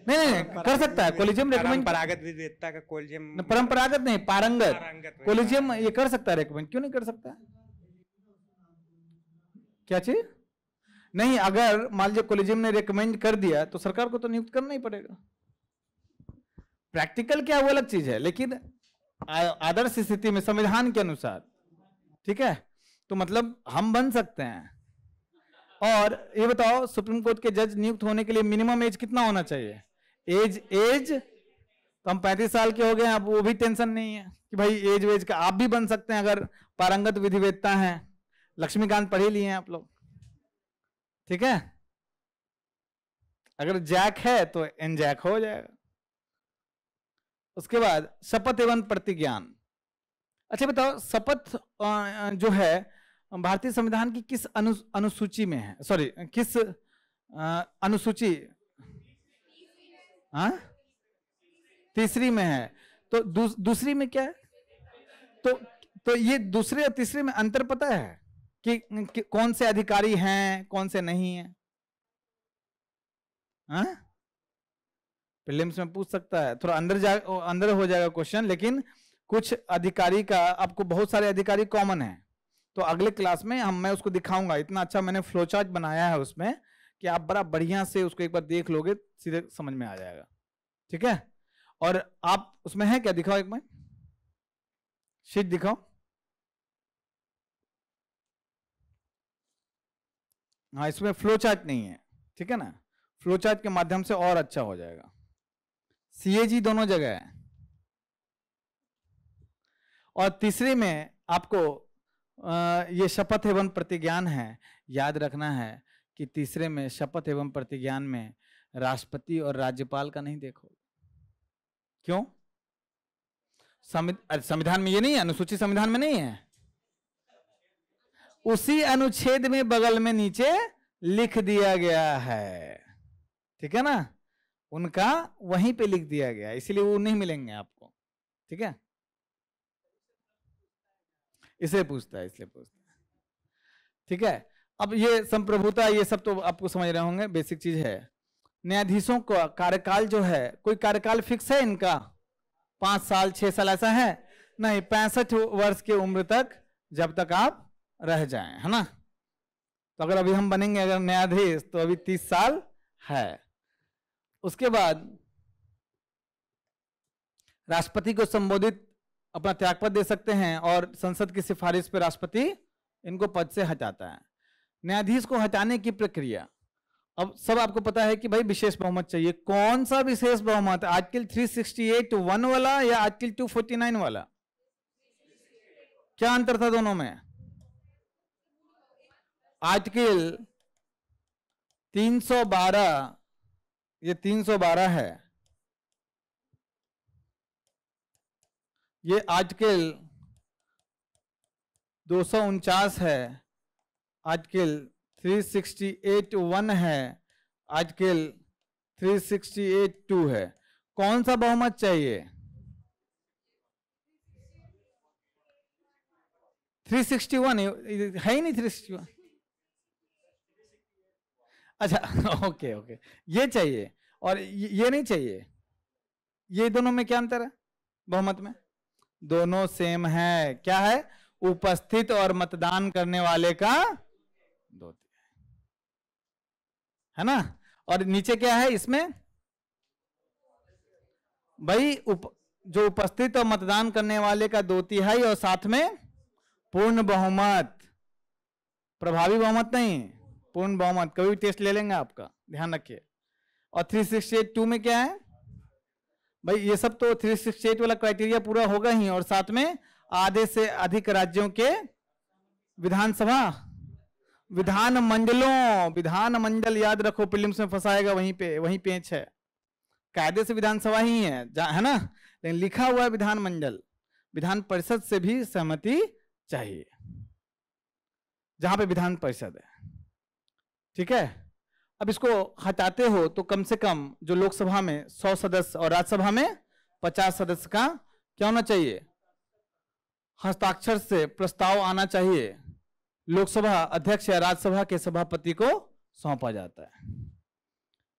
नहीं नहीं, कर सकता है कोलिजियम रेकमेंड परंपरागत विधिवेत्ता का कोलिजियम परंपरागत नहीं पारंगत कोलिजियम ये कर सकता है रेकमेंड क्यों नहीं कर सकता है? क्या चीज नहीं अगर मान लीजिए कॉलेजियम ने रिकमेंड कर दिया तो सरकार को तो नियुक्त करना ही पड़ेगा प्रैक्टिकल क्या वो अलग चीज है लेकिन आदर्श स्थिति में संविधान के अनुसार ठीक है तो मतलब हम बन सकते हैं और ये बताओ सुप्रीम कोर्ट के जज नियुक्त होने के लिए मिनिमम एज कितना होना चाहिए एज एज तो हम पैंतीस साल के हो गए अब वो भी टेंशन नहीं है कि भाई एज वेज का आप भी बन सकते हैं अगर पारंगत विधिवेदता है लक्ष्मीकांत पढ़ ही लिए हैं आप लोग ठीक है अगर जैक है तो एन जैक हो जाएगा उसके बाद शपथ एवं प्रतिज्ञान अच्छा बताओ शपथ जो है भारतीय संविधान की किस अनु अनुसूची में है सॉरी किस अनुसूची हाँ तीसरी में है तो दूसरी में क्या है तो तो ये दूसरे और तीसरे में अंतर पता है कि, कि कौन से अधिकारी हैं कौन से नहीं है हा? में पूछ सकता है थोड़ा अंदर जा अंदर हो जाएगा क्वेश्चन लेकिन कुछ अधिकारी का आपको बहुत सारे अधिकारी कॉमन है तो अगले क्लास में हम मैं उसको दिखाऊंगा इतना अच्छा मैंने फ्लोचार्ट बनाया है उसमें कि आप बड़ा बढ़िया से उसको एक बार देख लोगे सीधे समझ में आ जाएगा ठीक है और आप उसमें है क्या दिखाओ एक बार शीट दिखाओ हाँ इसमें फ्लो चार्ट नहीं है ठीक है ना फ्लो चार्ट के माध्यम से और अच्छा हो जाएगा जी दोनों जगह है और तीसरे में आपको ये शपथ एवं प्रतिज्ञान है याद रखना है कि तीसरे में शपथ एवं प्रतिज्ञान में राष्ट्रपति और राज्यपाल का नहीं देखो क्यों संविधान में ये नहीं है अनुसूचित संविधान में नहीं है उसी अनुच्छेद में बगल में नीचे लिख दिया गया है ठीक है ना उनका वहीं पे लिख दिया गया इसलिए वो नहीं मिलेंगे आपको ठीक है इसे पूछता है इसलिए पूछता है ठीक है अब ये संप्रभुता ये सब तो आपको समझ रहे होंगे बेसिक चीज है न्यायाधीशों का कार्यकाल जो है कोई कार्यकाल फिक्स है इनका पांच साल छह साल ऐसा है नहीं पैंसठ वर्ष की उम्र तक जब तक आप रह जाए है ना तो अगर अभी हम बनेंगे अगर न्यायाधीश तो अभी तीस साल है उसके बाद राष्ट्रपति को संबोधित अपना त्यागपत्र दे सकते हैं और संसद की सिफारिश पर राष्ट्रपति इनको पद से हटाता है न्यायाधीश को हटाने की प्रक्रिया अब सब आपको पता है कि भाई विशेष बहुमत चाहिए कौन सा विशेष बहुमत आर्टिकल 368 वन वाला या आर्टिकल 249 वाला क्या अंतर था दोनों में आर्टिकल 312 ये 312 है ये आर्टिकल दो है आर्टिकल 368.1 है आर्टिकल 368.2 है कौन सा बहुमत चाहिए 361 है ही नहीं 361 अच्छा ओके ओके ये चाहिए और ये नहीं चाहिए ये दोनों में क्या अंतर है बहुमत में दोनों सेम है क्या है उपस्थित और मतदान करने वाले का दो है ना और नीचे क्या है इसमें भाई उप, जो उपस्थित और मतदान करने वाले का दो तिहाई और साथ में पूर्ण बहुमत प्रभावी बहुमत नहीं पूर्ण बहुमत कभी भी टेस्ट ले लेंगे आपका ध्यान रखिए और थ्री सिक्सटी एट टू में क्या है भाई ये सब तो थ्री सिक्सटी एट वाला क्राइटेरिया पूरा होगा ही और साथ में आधे से अधिक राज्यों के विधानसभा विधान मंडलों विधान मंडल याद रखो प्रिलिम्स में फंसाएगा वहीं पे वहीं पेच है कायदे से विधानसभा ही है है ना लेकिन लिखा हुआ है विधान मंडल विधान परिषद से भी सहमति चाहिए जहां पे विधान परिषद है ठीक है अब इसको हटाते हो तो कम से कम जो लोकसभा में सौ सदस्य और राज्यसभा में पचास सदस्य का क्या होना चाहिए हस्ताक्षर से प्रस्ताव आना चाहिए लोकसभा अध्यक्ष या राज्यसभा के सभापति को सौंपा जाता है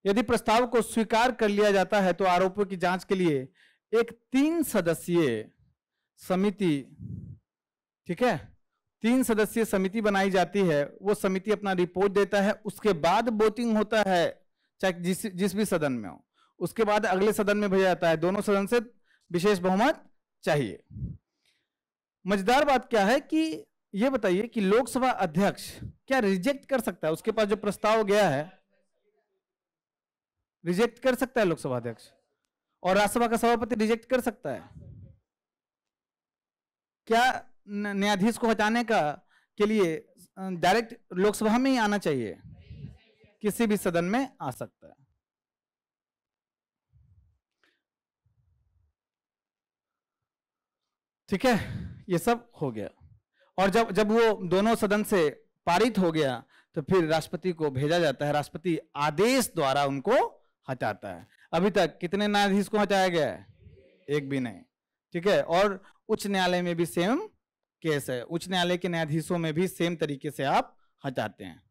यदि प्रस्ताव को स्वीकार कर लिया जाता है तो आरोपों की जांच के लिए एक तीन सदस्यीय समिति ठीक है तीन सदस्यीय समिति बनाई जाती है वो समिति अपना रिपोर्ट देता है उसके बाद वोटिंग होता है चाहे जिस जिस भी सदन में हो उसके बाद अगले सदन में भेजा जाता है दोनों सदन से विशेष बहुमत चाहिए मजेदार बात क्या है कि ये बताइए कि लोकसभा अध्यक्ष क्या रिजेक्ट कर सकता है उसके पास जो प्रस्ताव गया है रिजेक्ट कर सकता है लोकसभा अध्यक्ष और राज्यसभा का सभापति रिजेक्ट कर सकता है क्या न्यायाधीश को हटाने का के लिए डायरेक्ट लोकसभा में ही आना चाहिए किसी भी सदन में आ सकता है ठीक है ये सब हो गया और जब जब वो दोनों सदन से पारित हो गया तो फिर राष्ट्रपति को भेजा जाता है राष्ट्रपति आदेश द्वारा उनको हटाता है अभी तक कितने न्यायाधीश को हटाया गया है एक भी नहीं ठीक है और उच्च न्यायालय में भी सेम केस है उच्च न्यायालय के न्यायाधीशों में भी सेम तरीके से आप हटाते हैं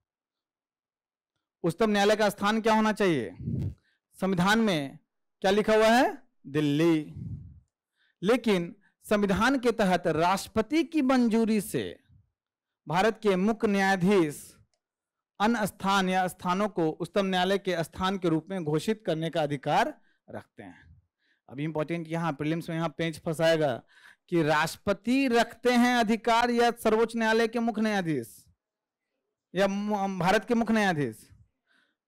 उच्चतम न्यायालय का स्थान क्या होना चाहिए संविधान में क्या लिखा हुआ है दिल्ली लेकिन संविधान के तहत राष्ट्रपति की मंजूरी से भारत के मुख्य न्यायाधीश अन्य स्थान या स्थानों को उच्चतम न्यायालय के स्थान के रूप में घोषित करने का अधिकार रखते हैं अभी इंपॉर्टेंट यहाँ प्रिलिम्स में यहाँ पेंच फंसाएगा कि राष्ट्रपति रखते हैं अधिकार या सर्वोच्च न्यायालय के मुख्य न्यायाधीश या भारत के मुख्य न्यायाधीश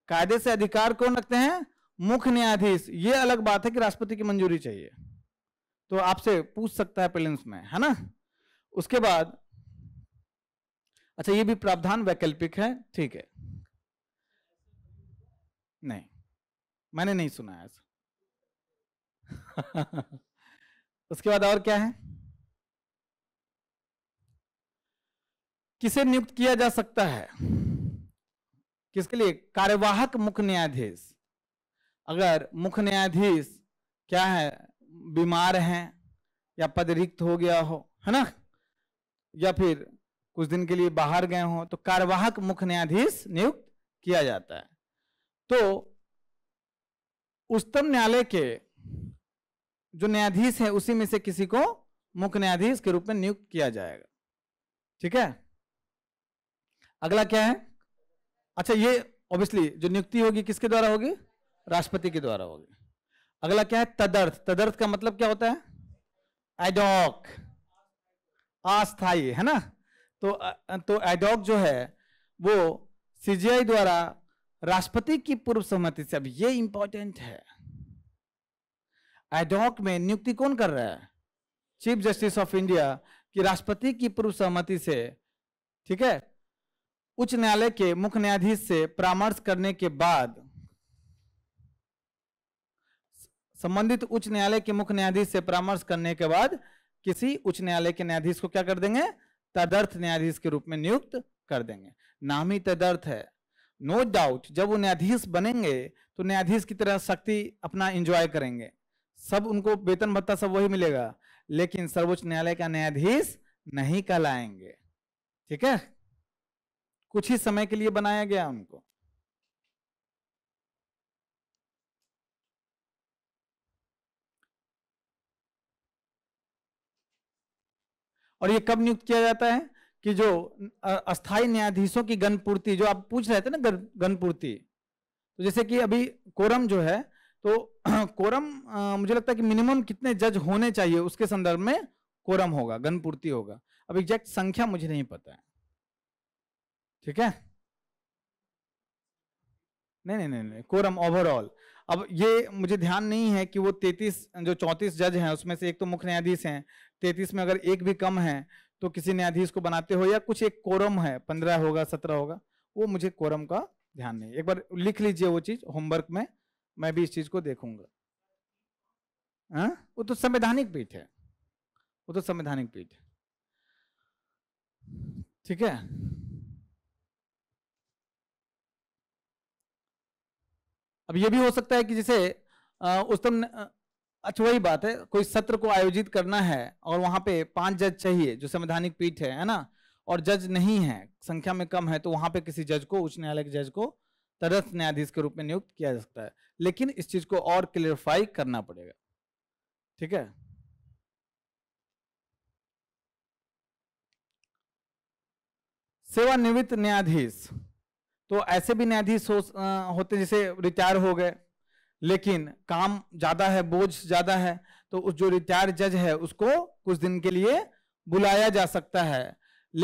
कायदे से अधिकार कौन रखते हैं मुख्य न्यायाधीश ये अलग बात है कि राष्ट्रपति की मंजूरी चाहिए तो आपसे पूछ सकता है पेलेंस में है ना उसके बाद अच्छा ये भी प्रावधान वैकल्पिक है ठीक है नहीं मैंने नहीं सुना है उसके बाद और क्या है किसे नियुक्त किया जा सकता है किसके लिए कार्यवाहक मुख्य न्यायाधीश अगर मुख्य न्यायाधीश क्या है बीमार हैं या पद रिक्त हो गया हो है ना या फिर कुछ दिन के लिए बाहर गए हो तो कार्यवाहक मुख्य न्यायाधीश नियुक्त किया जाता है तो उच्चतम न्यायालय के जो न्यायाधीश है उसी में से किसी को मुख्य न्यायाधीश के रूप में नियुक्त किया जाएगा ठीक है अगला क्या है अच्छा ये ऑब्वियसली जो नियुक्ति होगी किसके द्वारा होगी राष्ट्रपति के द्वारा होगी अगला क्या है तदर्थ तदर्थ का मतलब क्या होता है एडॉक अस्थायी है ना तो तो एडॉक जो है वो सीजीआई द्वारा राष्ट्रपति की पूर्व सहमति से अब ये इंपॉर्टेंट है एडॉक में नियुक्ति कौन कर रहा है चीफ जस्टिस ऑफ इंडिया की राष्ट्रपति की पूर्व सहमति से ठीक है उच्च न्यायालय के मुख्य न्यायाधीश से परामर्श करने के बाद संबंधित उच्च न्यायालय के मुख्य न्यायाधीश से परामर्श करने के बाद किसी उच्च न्यायालय के न्यायाधीश को क्या कर देंगे तदर्थ न्यायाधीश के रूप में नियुक्त कर देंगे नाम ही तदर्थ है नो no डाउट जब वो न्यायाधीश बनेंगे तो न्यायाधीश की तरह शक्ति अपना एंजॉय करेंगे सब उनको वेतन भत्ता सब वही मिलेगा लेकिन सर्वोच्च न्यायालय का न्यायाधीश नहीं कहलाएंगे ठीक है कुछ ही समय के लिए बनाया गया उनको और ये कब नियुक्त किया जाता है कि जो अस्थाई न्यायाधीशों की गणपूर्ति जो आप पूछ रहे थे ना गणपूर्ति तो जैसे कि अभी कोरम जो है तो कोरम मुझे लगता है कि मिनिमम कितने जज होने चाहिए उसके संदर्भ में कोरम होगा गणपूर्ति होगा अब एग्जैक्ट संख्या मुझे नहीं पता है ठीक है नहीं नहीं नहीं नहीं कोरम ओवरऑल अब ये मुझे ध्यान नहीं है कि वो तैतीस जो चौंतीस जज हैं उसमें से एक तो मुख्य न्यायाधीश हैं तैतीस में अगर एक भी कम है तो किसी न्यायाधीश को बनाते हो या कुछ एक कोरम है पंद्रह होगा सत्रह होगा वो मुझे कोरम का ध्यान नहीं एक बार लिख लीजिए वो चीज होमवर्क में मैं भी इस चीज को देखूंगा हाँ वो तो संवैधानिक पीठ है वो तो संवैधानिक पीठ ठीक है अब ये भी हो सकता है कि जैसे उस्तम अच्छा वही बात है कोई सत्र को आयोजित करना है और वहाँ पे पांच जज चाहिए जो संवैधानिक पीठ है है ना और जज नहीं है संख्या में कम है तो वहाँ पे किसी जज को उच्च न्यायालय के जज को तदस्थ न्यायाधीश के रूप में नियुक्त किया जा सकता है लेकिन इस चीज को और क्लियरिफाई करना पड़ेगा ठीक है सेवानिवृत्त न्यायाधीश तो ऐसे भी न्यायाधीश होते जैसे रिटायर हो गए लेकिन काम ज़्यादा है बोझ ज़्यादा है तो उस जो रिटायर जज है उसको कुछ दिन के लिए बुलाया जा सकता है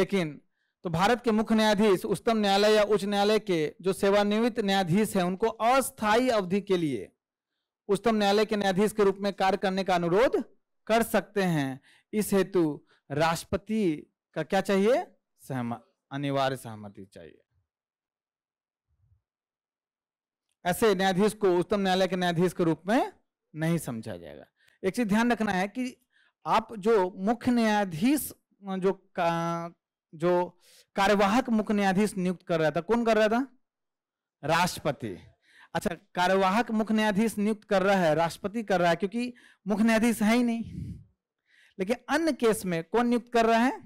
लेकिन तो भारत के मुख्य न्यायाधीश उच्चतम न्यायालय या उच्च न्यायालय के जो सेवानिवृत्त न्यायाधीश है उनको अस्थायी अवधि के लिए उच्चतम न्यायालय के न्यायाधीश के रूप में कार्य करने का अनुरोध कर सकते हैं इस हेतु राष्ट्रपति का क्या चाहिए सहमत अनिवार्य सहमति चाहिए ऐसे न्यायाधीश को उच्चतम न्यायालय के न्यायाधीश के रूप में नहीं समझा जाएगा एक चीज ध्यान रखना है कि आप जो मुख्य न्यायाधीश जो का, जो कार्यवाहक मुख्य न्यायाधीश नियुक्त कर रहा था कौन कर रहा था राष्ट्रपति अच्छा कार्यवाहक मुख्य न्यायाधीश नियुक्त कर रहा है राष्ट्रपति कर रहा है क्योंकि मुख्य न्यायाधीश है ही नहीं लेकिन अन्य केस में कौन नियुक्त कर रहा है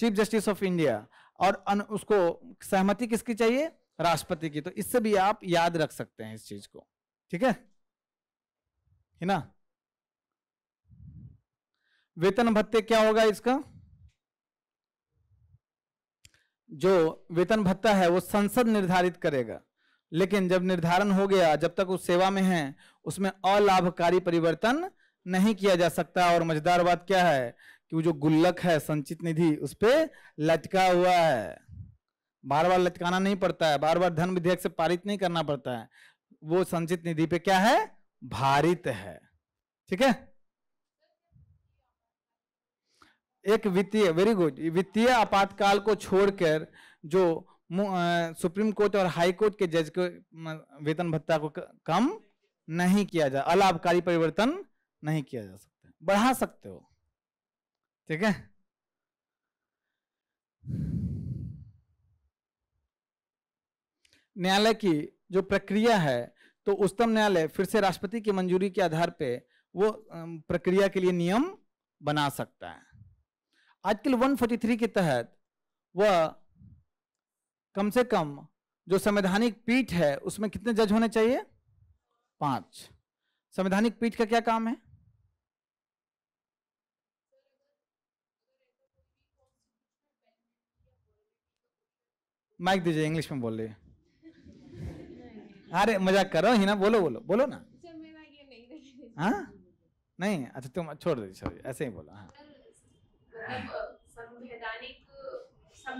चीफ जस्टिस ऑफ इंडिया और उसको सहमति किसकी चाहिए राष्ट्रपति की तो इससे भी आप याद रख सकते हैं इस चीज को ठीक है है ना वेतन भत्ते क्या होगा इसका जो वेतन भत्ता है वो संसद निर्धारित करेगा लेकिन जब निर्धारण हो गया जब तक उस सेवा में है उसमें अलाभकारी परिवर्तन नहीं किया जा सकता और मजेदार बात क्या है कि वो जो गुल्लक है संचित निधि उस पर लटका हुआ है बार बार लटकाना नहीं पड़ता है बार बार धन विधेयक से पारित नहीं करना पड़ता है वो संचित निधि पे क्या है भारित है ठीक है एक वित्तीय वेरी गुड वित्तीय आपातकाल को छोड़कर जो सुप्रीम कोर्ट और हाई कोर्ट के जज को वेतन भत्ता को कम नहीं किया जा अलाभकारी परिवर्तन नहीं किया जा सकता बढ़ा सकते हो ठीक है न्यायालय की जो प्रक्रिया है तो उच्चतम न्यायालय फिर से राष्ट्रपति की मंजूरी के आधार पे वो प्रक्रिया के लिए नियम बना सकता है आर्टिकल 143 के तहत वह कम से कम जो संवैधानिक पीठ है उसमें कितने जज होने चाहिए पांच संवैधानिक पीठ का क्या काम है माइक दीजिए इंग्लिश में बोलिए अरे मजाक करो हिना बोलो बोलो बोलो ना हाँ नहीं अच्छा तुम छोड़ दो सॉरी ऐसे ही बोलो हाँ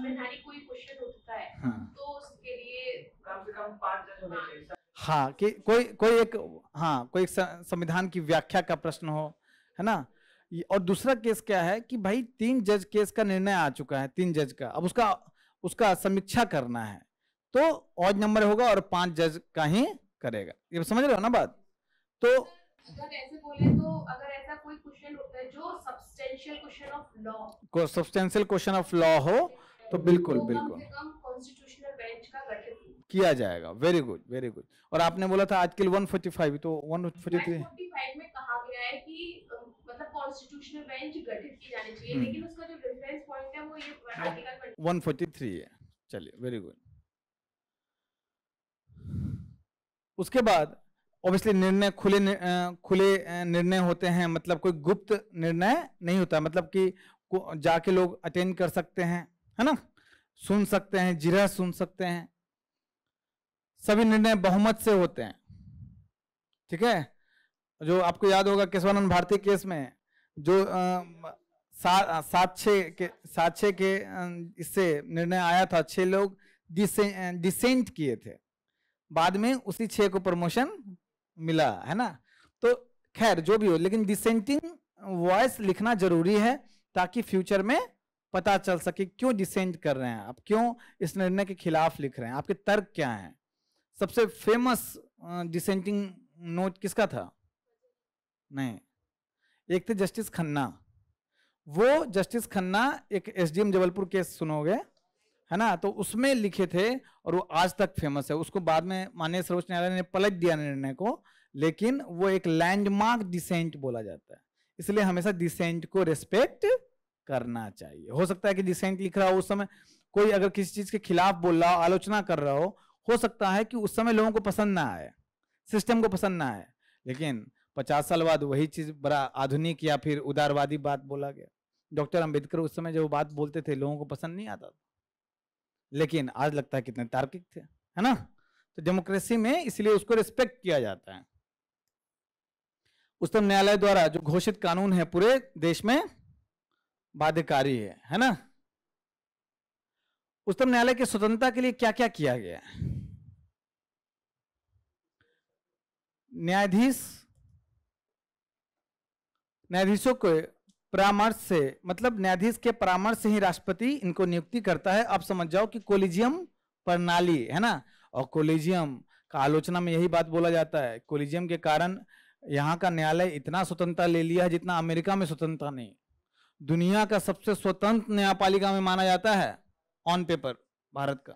मतलब, कोई हाँ।, तो हाँ। कि कोई कोई एक हाँ कोई संविधान की व्याख्या का प्रश्न हो है ना और दूसरा केस क्या है कि भाई तीन जज केस का निर्णय आ चुका है तीन जज का अब उसका उसका समीक्षा करना है तो ऑड नंबर होगा और पांच जज का ही करेगा ये समझ रहे हो ना बात तो अगर ऐसे बोले तो अगर ऐसा कोई क्वेश्चन होता है जो सब्सटेंशियल क्वेश्चन ऑफ लॉ हो तो बिल्कुल बिल्कुल किया जाएगा वेरी गुड वेरी गुड और आपने बोला था आजकल 145 तो 143 में कहा गया है कि मतलब कॉन्स्टिट्यूशनल बेंच गठित की जानी चाहिए हम्म। लेकिन उसका जो पॉइंट है वो ये आर्टिकल 143 है चलिए वेरी गुड उसके बाद ऑब्वियसली निर्णय खुले खुले निर्णय होते हैं मतलब कोई गुप्त निर्णय नहीं होता मतलब कि जाके लोग अटेंड कर सकते हैं है ना सुन सकते हैं जिरह सुन सकते हैं सभी निर्णय बहुमत से होते हैं ठीक है जो आपको याद होगा केशवानंद भारती केस में जो सात छः के सात के इससे निर्णय आया था छह लोग डिसेंट किए थे बाद में उसी छह को प्रमोशन मिला है ना तो खैर जो भी हो लेकिन डिसेंटिंग वॉइस लिखना जरूरी है ताकि फ्यूचर में पता चल सके क्यों डिसेंट कर रहे हैं आप क्यों इस निर्णय के खिलाफ लिख रहे हैं आपके तर्क क्या हैं सबसे फेमस डिसेंटिंग नोट किसका था नहीं एक थे जस्टिस खन्ना वो जस्टिस खन्ना एक एसडीएम जबलपुर केस सुनोगे है ना तो उसमें लिखे थे और वो आज तक फेमस है उसको बाद में माननीय सर्वोच्च न्यायालय ने पलट दिया निर्णय को लेकिन वो एक लैंडमार्क डिसेंट बोला जाता है इसलिए हमेशा डिसेंट को रेस्पेक्ट करना चाहिए हो सकता है कि डिसेंट लिख रहा हो उस समय कोई अगर किसी चीज के खिलाफ बोल रहा हो आलोचना कर रहा हो हो सकता है कि उस समय लोगों को पसंद ना आए सिस्टम को पसंद ना आए लेकिन पचास साल बाद वही चीज बड़ा आधुनिक या फिर उदारवादी बात बोला गया डॉक्टर अंबेडकर उस समय जो बात बोलते थे लोगों को पसंद नहीं आता था लेकिन आज लगता है कितने तार्किक थे है ना तो डेमोक्रेसी में इसलिए उसको रिस्पेक्ट किया जाता है उच्चतम न्यायालय द्वारा जो घोषित कानून है पूरे देश में बाध्यकारी है है ना उच्चतम न्यायालय की स्वतंत्रता के लिए क्या क्या किया गया न्यायाधीश न्यायाधीशों को परामर्श से मतलब न्यायाधीश के परामर्श से ही राष्ट्रपति इनको नियुक्ति करता है आप समझ जाओ कि कोलिजियम प्रणाली है ना और कोलिजियम का आलोचना में यही बात बोला जाता है कोलिजियम के कारण यहाँ का न्यायालय इतना स्वतंत्रता ले लिया है जितना अमेरिका में स्वतंत्रता नहीं दुनिया का सबसे स्वतंत्र न्यायपालिका में माना जाता है ऑन पेपर भारत का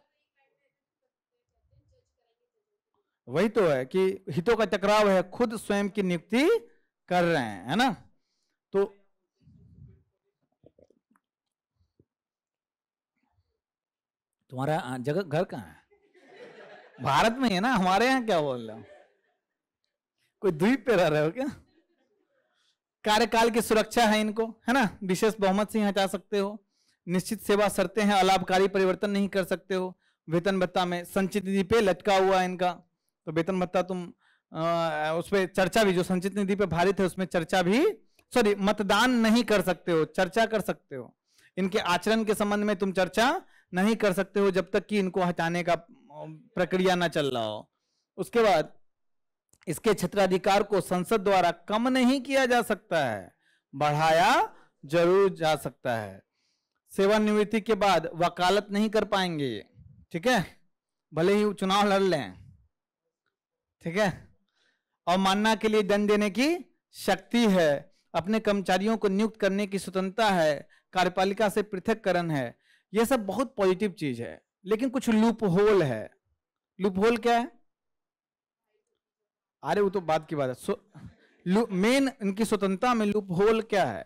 वही तो है कि हितों का टकराव है खुद स्वयं की नियुक्ति कर रहे हैं है ना तो तुम्हारा जगह घर कहाँ है भारत में है ना हमारे यहाँ क्या बोल रहे हो कोई द्वीप पे रह रहे हो क्या कार्यकाल की सुरक्षा है इनको है ना विशेष बहुमत से हटा सकते हो निश्चित सेवा शर्तें हैं अलाभकारी परिवर्तन नहीं कर सकते हो वेतन भत्ता में संचित निधि पे लटका हुआ है इनका तो वेतन भत्ता तुम उस पर चर्चा भी जो संचित निधि पे भारी है उसमें चर्चा भी सॉरी मतदान नहीं कर सकते हो चर्चा कर सकते हो इनके आचरण के संबंध में तुम चर्चा नहीं कर सकते हो जब तक कि इनको हटाने का प्रक्रिया ना चल रहा हो उसके बाद इसके क्षेत्राधिकार को संसद द्वारा कम नहीं किया जा सकता है बढ़ाया जरूर जा सकता है सेवानिवृत्ति के बाद वकालत नहीं कर पाएंगे ठीक है भले ही चुनाव लड़ लें ठीक है और मानना के लिए दंड देने की शक्ति है अपने कर्मचारियों को नियुक्त करने की स्वतंत्रता है कार्यपालिका से पृथककरण है ये सब बहुत पॉजिटिव चीज है लेकिन कुछ लूप होल है लूप होल क्या है अरे वो तो बात की बात है मेन इनकी स्वतंत्रता में लूप होल क्या है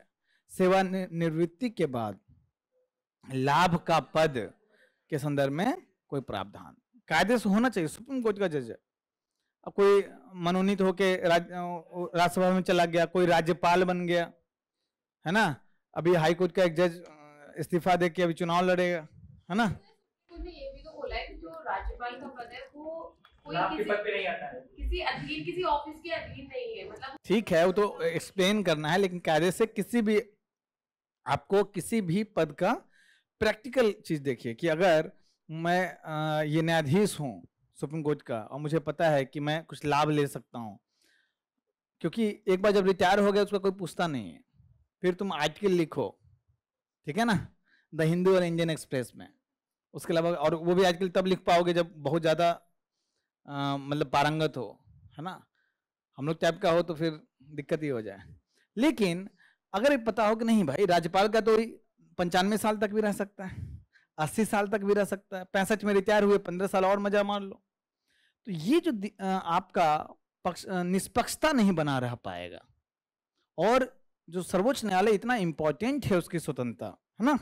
सेवा निवृत्ति के बाद लाभ का पद के संदर्भ में कोई प्रावधान कायदे से होना चाहिए सुप्रीम कोर्ट का जज अब कोई मनोनीत होके राज्यसभा में चला गया कोई राज्यपाल बन गया है ना अभी हाई कोर्ट का एक जज इस्तीफा दे के अभी चुनाव लड़ेगा है ना तो मतलब ठीक है वो तो एक्सप्लेन करना है लेकिन कायदे से किसी भी आपको किसी भी पद का प्रैक्टिकल चीज देखिए कि अगर मैं आ, ये न्यायाधीश हूँ सुप्रीम कोर्ट का और मुझे पता है कि मैं कुछ लाभ ले सकता हूँ क्योंकि एक बार जब रिटायर हो गया उसका कोई पूछता नहीं है फिर तुम आर्टिकल लिखो ठीक है ना द हिंदू और इंडियन एक्सप्रेस में उसके अलावा और वो भी आजकल तब लिख पाओगे जब बहुत ज़्यादा मतलब पारंगत हो है ना हम लोग टाइप का हो तो फिर दिक्कत ही हो जाए लेकिन अगर ये पता हो कि नहीं भाई राज्यपाल का तो पंचानवे साल तक भी रह सकता है अस्सी साल तक भी रह सकता है पैंसठ में रिटायर हुए पंद्रह साल और मजा मान लो तो ये जो आपका पक्ष निष्पक्षता नहीं बना रह पाएगा और जो सर्वोच्च न्यायालय इतना इंपॉर्टेंट है उसकी स्वतंत्रता है ना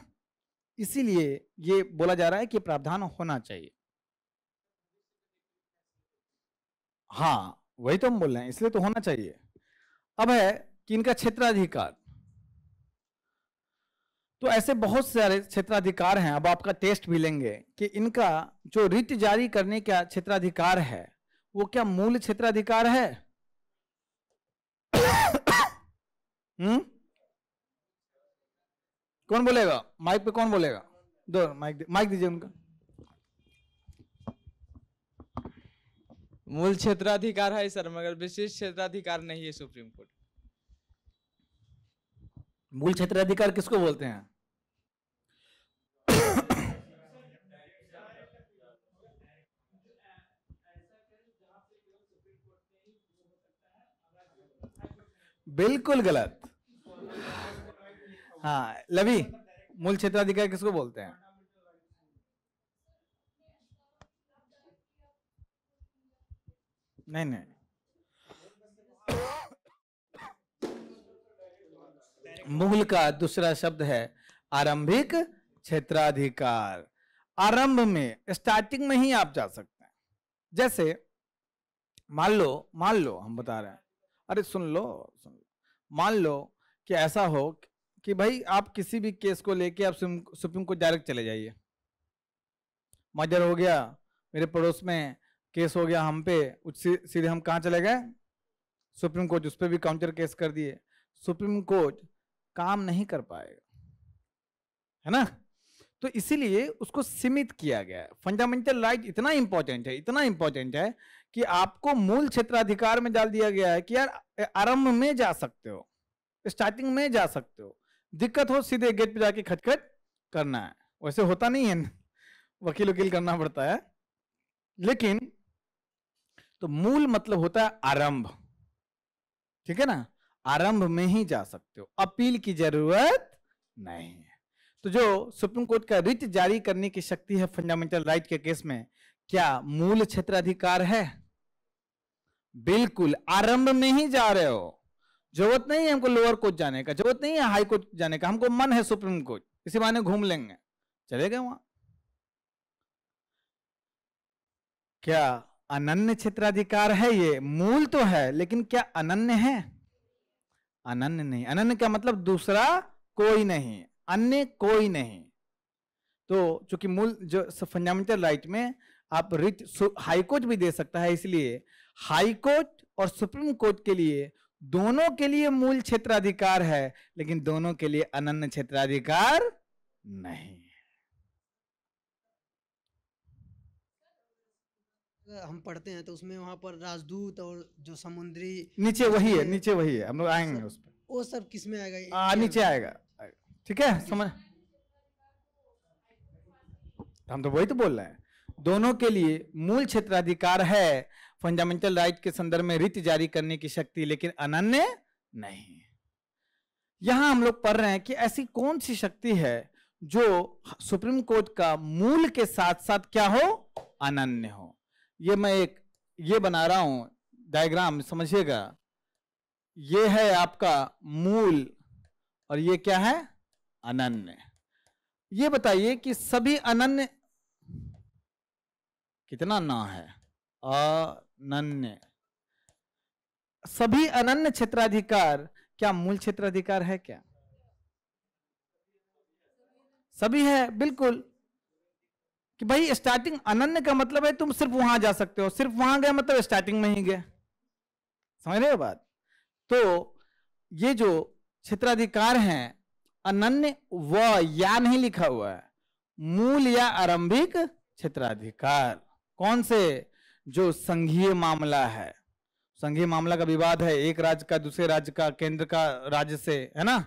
इसीलिए ये बोला जा रहा है कि प्रावधान होना चाहिए हाँ वही तो हम बोल रहे हैं इसलिए तो होना चाहिए अब है कि इनका क्षेत्राधिकार तो ऐसे बहुत सारे क्षेत्राधिकार हैं अब आपका टेस्ट भी लेंगे कि इनका जो रिट जारी करने का क्षेत्राधिकार है वो क्या मूल क्षेत्राधिकार है हम्म कौन बोलेगा माइक पे कौन बोलेगा दो माइक माइक दीजिए उनका मूल क्षेत्राधिकार है सर मगर विशेष क्षेत्राधिकार नहीं है सुप्रीम कोर्ट मूल क्षेत्राधिकार किसको बोलते हैं बिल्कुल गलत हाँ लवी मूल क्षेत्राधिकार किसको बोलते हैं नहीं नहीं मूल का दूसरा शब्द है आरंभिक क्षेत्राधिकार आरंभ में स्टार्टिंग में ही आप जा सकते हैं जैसे मान लो मान लो हम बता रहे हैं अरे सुन लो सुन लो मान लो कि ऐसा हो कि कि भाई आप किसी भी केस को लेके आप सुप्रीम कोर्ट डायरेक्ट चले जाइए मर्डर हो गया मेरे पड़ोस में केस हो गया हम पे सीधे हम कहाँ चले गए सुप्रीम कोर्ट उस पर भी काउंटर केस कर दिए सुप्रीम कोर्ट काम नहीं कर पाएगा है ना तो इसीलिए उसको सीमित किया गया है फंडामेंटल राइट इतना इंपॉर्टेंट है इतना इंपॉर्टेंट है कि आपको मूल क्षेत्राधिकार में डाल दिया गया है कि यार आरंभ में जा सकते हो स्टार्टिंग में जा सकते हो दिक्कत हो सीधे गेट पे जाके खटखट करना है वैसे होता नहीं है वकील वकील करना पड़ता है लेकिन तो मूल मतलब होता है आरंभ ठीक है ना आरंभ में ही जा सकते हो अपील की जरूरत नहीं है तो जो सुप्रीम कोर्ट का रिट जारी करने की शक्ति है फंडामेंटल राइट के केस में क्या मूल क्षेत्राधिकार है बिल्कुल आरंभ में ही जा रहे हो जरूरत नहीं है हमको लोअर कोर्ट जाने का जरूरत नहीं है हाई कोर्ट जाने का हमको मन है सुप्रीम कोर्ट इसी बहाने घूम लेंगे चले गए वहां क्या अनन्य क्षेत्राधिकार है ये मूल तो है लेकिन क्या अनन्य है अनन्य नहीं अनन्य का मतलब दूसरा कोई नहीं अन्य कोई नहीं तो चूंकि मूल जो फंडामेंटल राइट में आप रिट हाईकोर्ट भी दे सकता है इसलिए हाईकोर्ट और सुप्रीम कोर्ट के लिए दोनों के लिए मूल क्षेत्राधिकार है लेकिन दोनों के लिए अनन्य क्षेत्राधिकार नहीं हम पढ़ते हैं तो उसमें वहां पर राजदूत और जो समुद्री नीचे वही है नीचे वही है हम लोग आएंगे उस पर वो सब किस में आएगा आ, नीचे आएगा ठीक है समझ हम तो वही तो बोल रहे हैं दोनों के लिए मूल क्षेत्राधिकार है फंडामेंटल राइट के संदर्भ में रिट जारी करने की शक्ति लेकिन अनन्य नहीं यहां हम लोग पढ़ रहे हैं कि ऐसी कौन सी शक्ति है जो सुप्रीम कोर्ट का मूल के साथ साथ क्या हो अनन्य हो ये मैं एक ये बना रहा हूं डायग्राम समझिएगा ये है आपका मूल और ये क्या है अनन्य ये बताइए कि सभी अनन्य कितना ना है आ, अनन्य सभी अनन्य क्षेत्राधिकार क्या मूल क्षेत्राधिकार है क्या सभी है बिल्कुल कि भाई स्टार्टिंग अनन्य का मतलब है तुम सिर्फ वहां जा सकते हो सिर्फ वहां गए मतलब स्टार्टिंग में ही गए समझ रहे हो बात तो ये जो क्षेत्राधिकार है अनन्य व या नहीं लिखा हुआ है मूल या आरंभिक क्षेत्राधिकार कौन से जो संघीय मामला है संघीय मामला का विवाद है एक राज्य का दूसरे राज्य का केंद्र का राज्य से है ना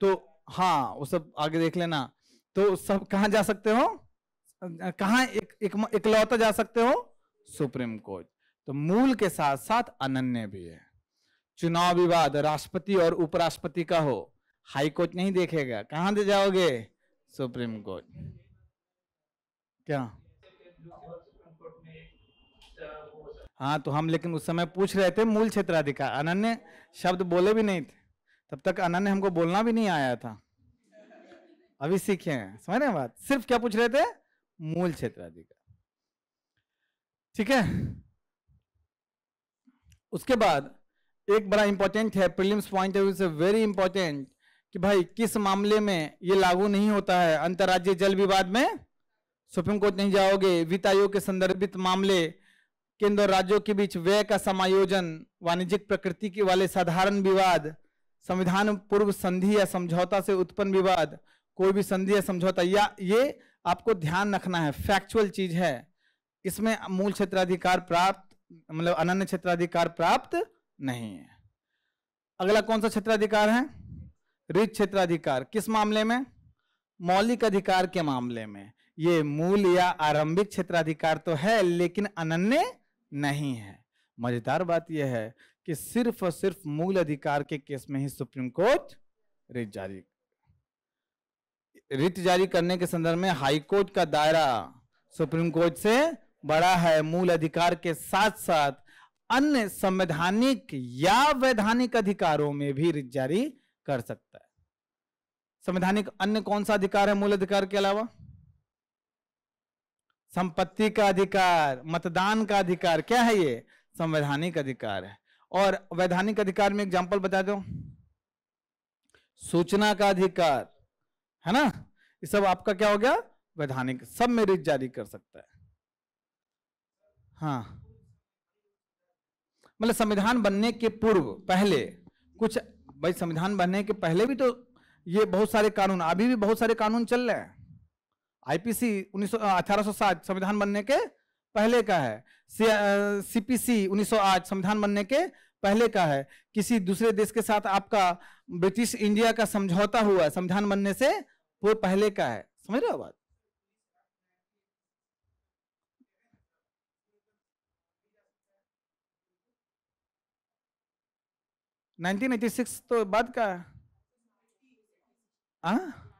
तो हाँ वो सब आगे देख लेना तो सब कहा जा सकते हो कहा एक, एक, जा सकते हो सुप्रीम कोर्ट तो मूल के साथ साथ अनन्य भी है चुनाव विवाद राष्ट्रपति और उपराष्ट्रपति का हो हाई कोर्ट नहीं देखेगा कहां दे जाओगे सुप्रीम कोर्ट क्या हाँ तो हम लेकिन उस समय पूछ रहे थे मूल क्षेत्राधिकार अनन्य शब्द बोले भी नहीं थे तब तक अनन्य हमको बोलना भी नहीं आया था अभी सीखे हैं समझ रहे बात सिर्फ क्या पूछ रहे थे मूल क्षेत्राधिकार ठीक है उसके बाद एक बड़ा इंपॉर्टेंट है प्रिलिम्स पॉइंट ऑफ व्यू से वेरी इंपॉर्टेंट कि भाई किस मामले में ये लागू नहीं होता है अंतर्राज्यीय जल विवाद में सुप्रीम कोर्ट नहीं जाओगे वित्त आयोग के संदर्भित मामले केंद्र और राज्यों के बीच व्यय का समायोजन वाणिज्यिक प्रकृति के वाले साधारण विवाद संविधान पूर्व संधि या समझौता से उत्पन्न विवाद कोई भी संधि या समझौता या ये आपको ध्यान रखना है फैक्चुअल चीज है इसमें मूल क्षेत्राधिकार प्राप्त मतलब अनन्य क्षेत्राधिकार प्राप्त नहीं है अगला कौन सा क्षेत्राधिकार है रिच क्षेत्राधिकार किस मामले में मौलिक अधिकार के मामले में ये मूल या आरंभिक क्षेत्राधिकार तो है लेकिन अनन्य नहीं है मजेदार बात यह है कि सिर्फ और सिर्फ मूल अधिकार के केस में ही सुप्रीम कोर्ट रिट जारी रिट जारी करने के संदर्भ में हाई कोर्ट का दायरा सुप्रीम कोर्ट से बड़ा है मूल अधिकार के साथ साथ अन्य संवैधानिक या वैधानिक अधिकारों में भी रिट जारी कर सकता है संवैधानिक अन्य कौन सा अधिकार है मूल अधिकार के अलावा संपत्ति का अधिकार मतदान का अधिकार क्या है ये संवैधानिक अधिकार है और वैधानिक अधिकार में एग्जाम्पल बता दो सूचना का अधिकार है ना ये सब आपका क्या हो गया वैधानिक सब में जारी कर सकता है हाँ मतलब संविधान बनने के पूर्व पहले कुछ भाई संविधान बनने के पहले भी तो ये बहुत सारे कानून अभी भी बहुत सारे कानून चल रहे हैं आईपीसी उन्नीस अठारह संविधान बनने के पहले का है सीपीसी उन्नीस संविधान बनने के पहले का है किसी दूसरे देश के साथ आपका ब्रिटिश इंडिया का समझौता हुआ संविधान बनने से वो पहले का है समझ रहे हो बात नाइनटीन एटी सिक्स तो बाद का है आ? हाँ?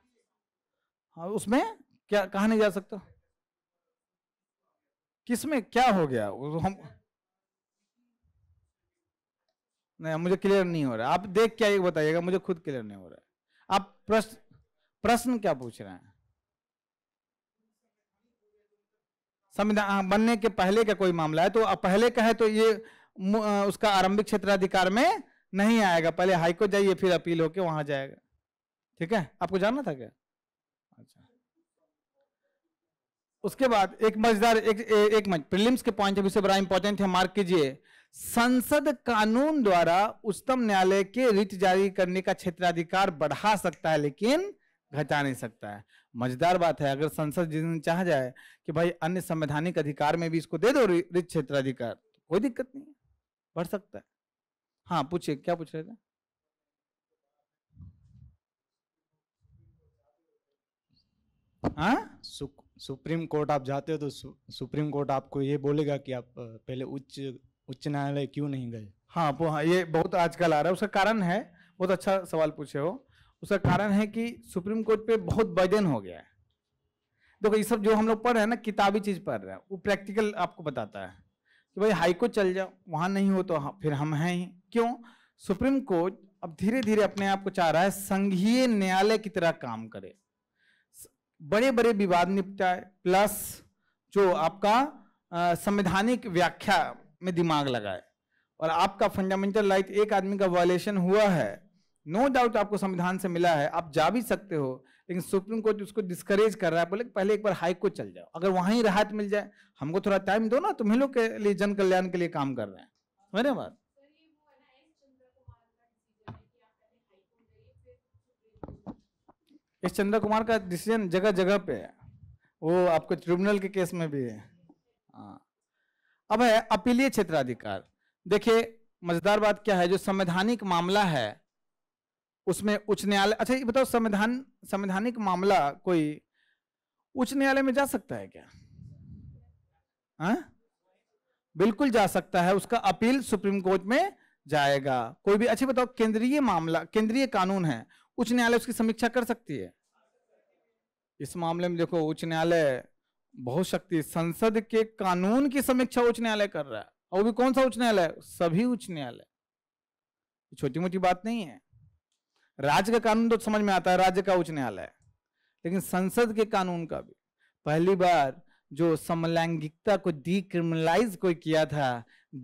हाँ, उसमें क्या कहा नहीं जा सकता किसमें क्या हो गया तो हम नहीं मुझे क्लियर नहीं हो रहा आप देख क्या ये बताइएगा मुझे खुद क्लियर नहीं हो रहा है आप प्रश्न प्रश्न क्या पूछ रहे हैं संविधान हाँ, बनने के पहले का कोई मामला है तो पहले का है तो ये उसका आरंभिक क्षेत्राधिकार में नहीं आएगा पहले हाईकोर्ट जाइए फिर अपील होके वहां जाएगा ठीक है आपको जानना था क्या उसके बाद एक मजेदार एक एक मंच प्रीलिम्स के पॉइंट ऑफ से बड़ा इंपॉर्टेंट है मार्क कीजिए संसद कानून द्वारा उच्चतम न्यायालय के रिट जारी करने का क्षेत्राधिकार बढ़ा सकता है लेकिन घटा नहीं सकता है मजेदार बात है अगर संसद जिस दिन चाह जाए कि भाई अन्य संवैधानिक अधिकार में भी इसको दे दो रिट क्षेत्राधिकार तो कोई दिक्कत नहीं बढ़ सकता है हाँ पूछिए क्या पूछ रहे थे हाँ सुख सुप्रीम कोर्ट आप जाते हो तो सु, सुप्रीम कोर्ट आपको ये बोलेगा कि आप पहले उच्च उच्च न्यायालय क्यों नहीं गए हाँ वो हाँ ये बहुत आजकल आ रहा है उसका कारण है बहुत अच्छा सवाल पूछे हो उसका कारण है कि सुप्रीम कोर्ट पे बहुत बर्डन हो गया है देखो ये सब जो हम लोग पढ़ रहे हैं ना किताबी चीज़ पढ़ रहे हैं वो प्रैक्टिकल आपको बताता है कि भाई हाई कोर्ट चल जाओ वहाँ नहीं हो तो फिर हम हैं ही क्यों सुप्रीम कोर्ट अब धीरे धीरे अपने आप को चाह रहा है संघीय न्यायालय की तरह काम करे बड़े बड़े विवाद निपटाए प्लस जो आपका संवैधानिक व्याख्या में दिमाग लगाए और आपका फंडामेंटल राइट एक आदमी का वायलेशन हुआ है नो no डाउट आपको संविधान से मिला है आप जा भी सकते हो लेकिन सुप्रीम कोर्ट उसको डिस्करेज कर रहा है बोले पहले एक बार हाई कोर्ट चल जाओ अगर वहाँ ही राहत मिल जाए हमको थोड़ा टाइम दो ना तुम्हें लोग के लिए जन कल्याण के लिए काम कर रहे हैं मेरे बात इस चंद्र कुमार का डिसीजन जगह जगह पे है वो आपको ट्रिब्यूनल के केस में भी है हाँ। अब है अपीलीय क्षेत्राधिकार देखिए मजेदार बात क्या है जो संवैधानिक मामला है उसमें उच्च न्यायालय अच्छा ये बताओ संविधान संवैधानिक मामला कोई उच्च न्यायालय में जा सकता है क्या हा? बिल्कुल जा सकता है उसका अपील सुप्रीम कोर्ट में जाएगा कोई भी अच्छी बताओ केंद्रीय मामला केंद्रीय कानून है उच्च न्यायालय उसकी समीक्षा कर सकती है इस मामले में देखो उच्च न्यायालय बहुत शक्ति संसद के कानून की समीक्षा उच्च न्यायालय कर रहा है और भी कौन सा उच्च न्यायालय सभी उच्च न्यायालय छोटी मोटी बात नहीं है राज्य का कानून तो समझ में आता है राज्य का उच्च न्यायालय लेकिन संसद के कानून का भी पहली बार जो समलैंगिकता को डिक्रिमिनलाइज कोई किया था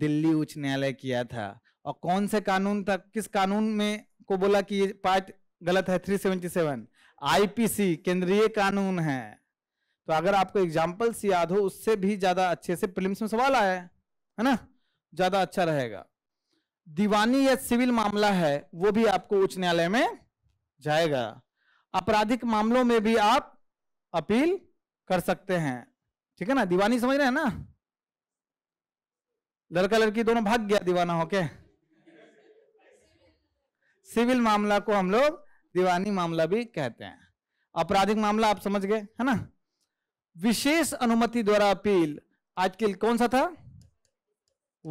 दिल्ली उच्च न्यायालय किया था और कौन से कानून था किस कानून में को बोला कि ये पार्ट गलत है 377 आईपीसी केंद्रीय कानून है तो अगर आपको एग्जाम्पल्स याद हो उससे भी ज्यादा अच्छे से प्रिलिम्स में सवाल आया है है ना ज्यादा अच्छा रहेगा दीवानी या सिविल मामला है वो भी आपको उच्च न्यायालय में जाएगा आपराधिक मामलों में भी आप अपील कर सकते हैं ठीक है ना दीवानी समझ रहे हैं ना लड़का लड़की दोनों भाग गया दीवाना होके सिविल मामला को हम लोग दीवानी मामला भी कहते हैं आपराधिक मामला आप समझ गए है ना विशेष अनुमति द्वारा अपील आजकल कौन सा था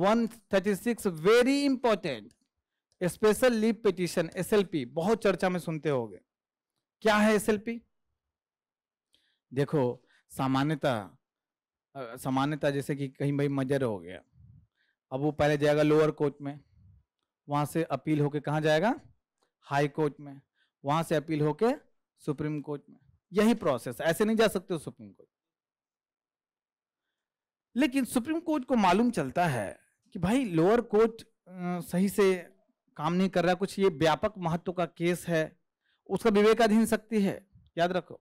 136 very important special leave petition SLP बहुत चर्चा में सुनते होंगे क्या है एसएलपी देखो सामान्यता सामान्यता जैसे कि कहीं भाई मजर हो गया अब वो पहले जाएगा लोअर कोर्ट में वहां से अपील होके कहा जाएगा हाई कोर्ट में वहां से अपील होके सुप्रीम कोर्ट में यही प्रोसेस ऐसे नहीं जा सकते सुप्रीम कोर्ट लेकिन सुप्रीम कोर्ट को मालूम चलता है कि भाई लोअर कोर्ट सही से काम नहीं कर रहा कुछ ये व्यापक महत्व का केस है उसका विवेकाधीन शक्ति है याद रखो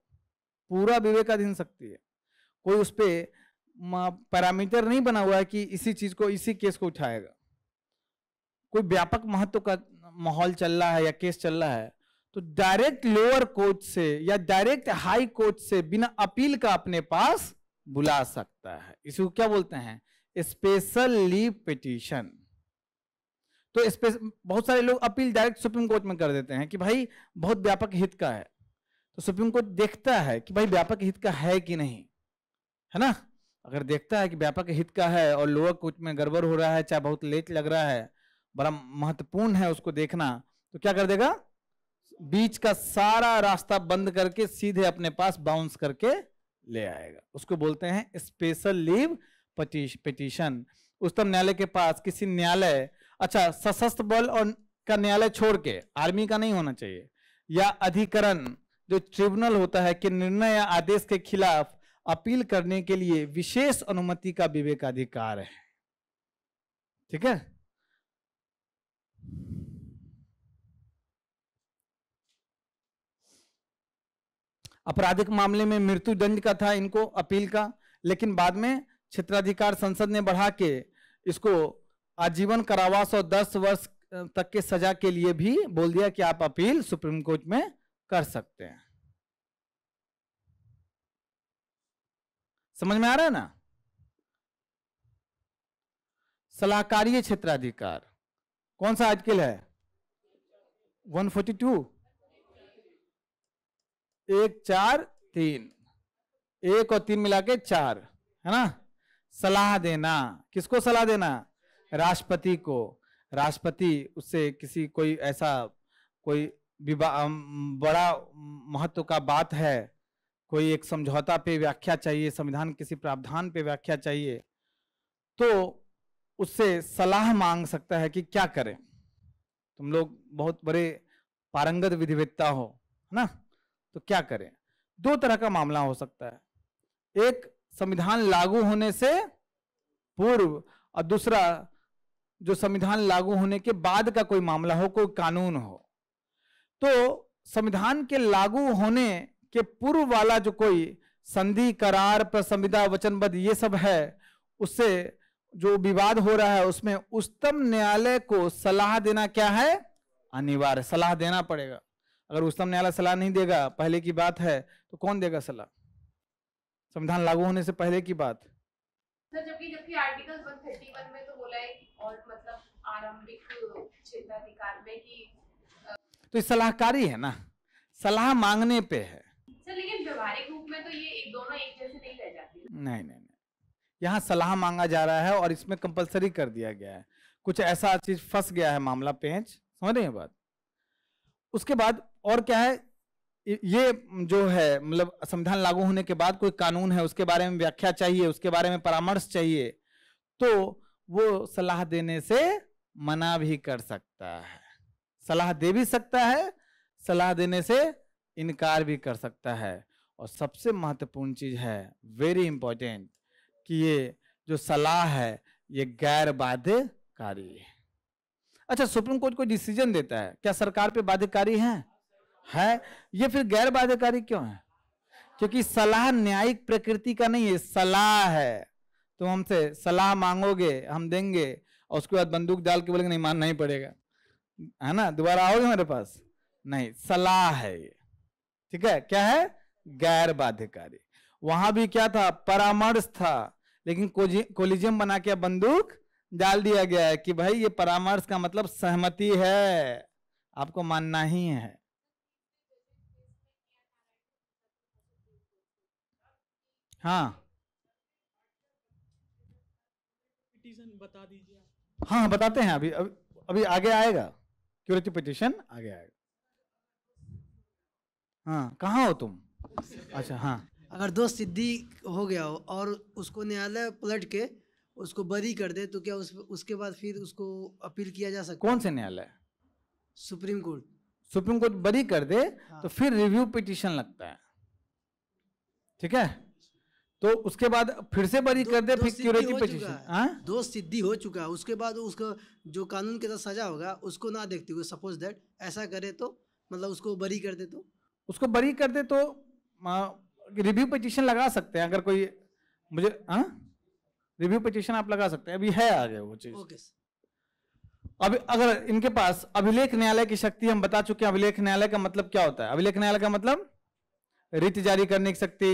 पूरा विवेकाधीन शक्ति है कोई उस पर पैरामीटर नहीं बना हुआ है कि इसी चीज को इसी केस को उठाएगा कोई व्यापक महत्व का माहौल चल रहा है या केस चल रहा है तो डायरेक्ट लोअर कोर्ट से या डायरेक्ट हाई कोर्ट से बिना अपील का अपने पास बुला सकता है इसको क्या बोलते हैं स्पेशल लीव पिटीशन तो बहुत सारे लोग अपील डायरेक्ट सुप्रीम कोर्ट में कर देते हैं कि भाई बहुत व्यापक हित का है तो सुप्रीम कोर्ट देखता है कि भाई व्यापक हित का है कि नहीं है ना अगर देखता है कि व्यापक हित का है और लोअर कोर्ट में गड़बड़ हो रहा है चाहे बहुत लेट लग रहा है बड़ा महत्वपूर्ण है उसको देखना तो क्या कर देगा बीच का सारा रास्ता बंद करके सीधे अपने पास बाउंस करके ले आएगा उसको बोलते हैं स्पेशल लीव पिटीशन उच्चतम न्यायालय के पास किसी न्यायालय अच्छा सशस्त्र बल और का न्यायालय छोड़ के आर्मी का नहीं होना चाहिए या अधिकरण जो ट्रिब्यूनल होता है कि निर्णय या आदेश के खिलाफ अपील करने के लिए विशेष अनुमति का विवेकाधिकार है ठीक है आपराधिक मामले में मृत्यु दंड का था इनको अपील का लेकिन बाद में क्षेत्राधिकार संसद ने बढ़ा के इसको आजीवन करावास और दस वर्ष तक के सजा के लिए भी बोल दिया कि आप अपील सुप्रीम कोर्ट में कर सकते हैं समझ में आ रहा है ना सलाहकारीय क्षेत्राधिकार कौन सा आजकल है 142 एक चार तीन एक और तीन मिला के चार है ना सलाह देना किसको सलाह देना राष्ट्रपति को राष्ट्रपति उससे किसी कोई ऐसा कोई बड़ा महत्व का बात है कोई एक समझौता पे व्याख्या चाहिए संविधान किसी प्रावधान पे व्याख्या चाहिए तो उससे सलाह मांग सकता है कि क्या करें तुम लोग बहुत बड़े पारंगत विधिवेत्ता हो है ना तो क्या करें दो तरह का मामला हो सकता है एक संविधान लागू होने से पूर्व और दूसरा जो संविधान लागू होने के बाद का कोई मामला हो कोई कानून हो तो संविधान के लागू होने के पूर्व वाला जो कोई संधि करार पर संविधा वचनबद्ध ये सब है उससे जो विवाद हो रहा है उसमें उच्चतम न्यायालय को सलाह देना क्या है अनिवार्य सलाह देना पड़ेगा अगर उच्चतम न्यायालय सलाह नहीं देगा पहले की बात है तो कौन देगा सलाह संविधान लागू होने से पहले की बात सर जबकि जबकि आर्टिकल 131 में तो बोला है और मतलब आरंभिक क्षेत्राधिकार में कि तो सलाहकारी है ना सलाह मांगने पे है सर लेकिन व्यवहारिक रूप में तो ये एक दोनों एक जैसे नहीं रह जाती नहीं नहीं नहीं यहाँ सलाह मांगा जा रहा है और इसमें कंपलसरी कर दिया गया है कुछ ऐसा चीज फंस गया है मामला पेंच समझ रहे हैं बात उसके बाद और क्या है ये जो है मतलब संविधान लागू होने के बाद कोई कानून है उसके बारे में व्याख्या चाहिए उसके बारे में परामर्श चाहिए तो वो सलाह देने से मना भी कर सकता है सलाह दे भी सकता है सलाह देने से इनकार भी कर सकता है और सबसे महत्वपूर्ण चीज है वेरी इंपॉर्टेंट कि ये जो सलाह है ये गैर बाध्यकारी है अच्छा सुप्रीम कोर्ट कोई डिसीजन देता है क्या सरकार पे बाध्यकारी है है ये फिर गैर बाध्यकारी क्यों है क्योंकि सलाह न्यायिक प्रकृति का नहीं है सलाह है तो हमसे सलाह मांगोगे हम देंगे और उसके बाद बंदूक डाल के बोलेंगे नहीं मानना ही पड़ेगा है ना दोबारा आओगे मेरे पास नहीं सलाह है ये ठीक है क्या है गैर बाध्यकारी वहां भी क्या था परामर्श था लेकिन कोलिजियम बना के बंदूक डाल दिया गया है कि भाई ये परामर्श का मतलब सहमति है आपको मानना ही है हाँ पिटीशन बता दीजिए हाँ बताते हैं अभी अभी, अभी आगे आएगा क्यूरेटिव पिटीशन आगे आएगा हाँ कहाँ हो तुम अच्छा हाँ अगर दो सिद्धि हो गया हो और उसको न्यायालय पलट के उसको बरी कर दे तो क्या उस उसके बाद फिर उसको अपील किया जा सकता कौन से न्यायालय सुप्रीम कोर्ट सुप्रीम कोर्ट बरी कर दे हाँ। तो फिर रिव्यू पिटीशन लगता है ठीक है तो उसके बाद फिर से बरी कर दे फिर क्यूरेटिव पेटिशन दोष सिद्धि हो चुका है उसके बाद उसका जो कानून के साथ सजा होगा उसको ना देखते हुए सपोज दैट ऐसा करे तो मतलब उसको बरी कर दे तो उसको बरी कर दे तो रिव्यू पिटीशन लगा सकते हैं अगर कोई मुझे हाँ रिव्यू पिटीशन आप लगा सकते हैं अभी है आगे वो चीज़ ओके अब अगर इनके पास अभिलेख न्यायालय की शक्ति हम बता चुके हैं अभिलेख न्यायालय का मतलब क्या होता है अभिलेख न्यायालय का मतलब रिट जारी करने की शक्ति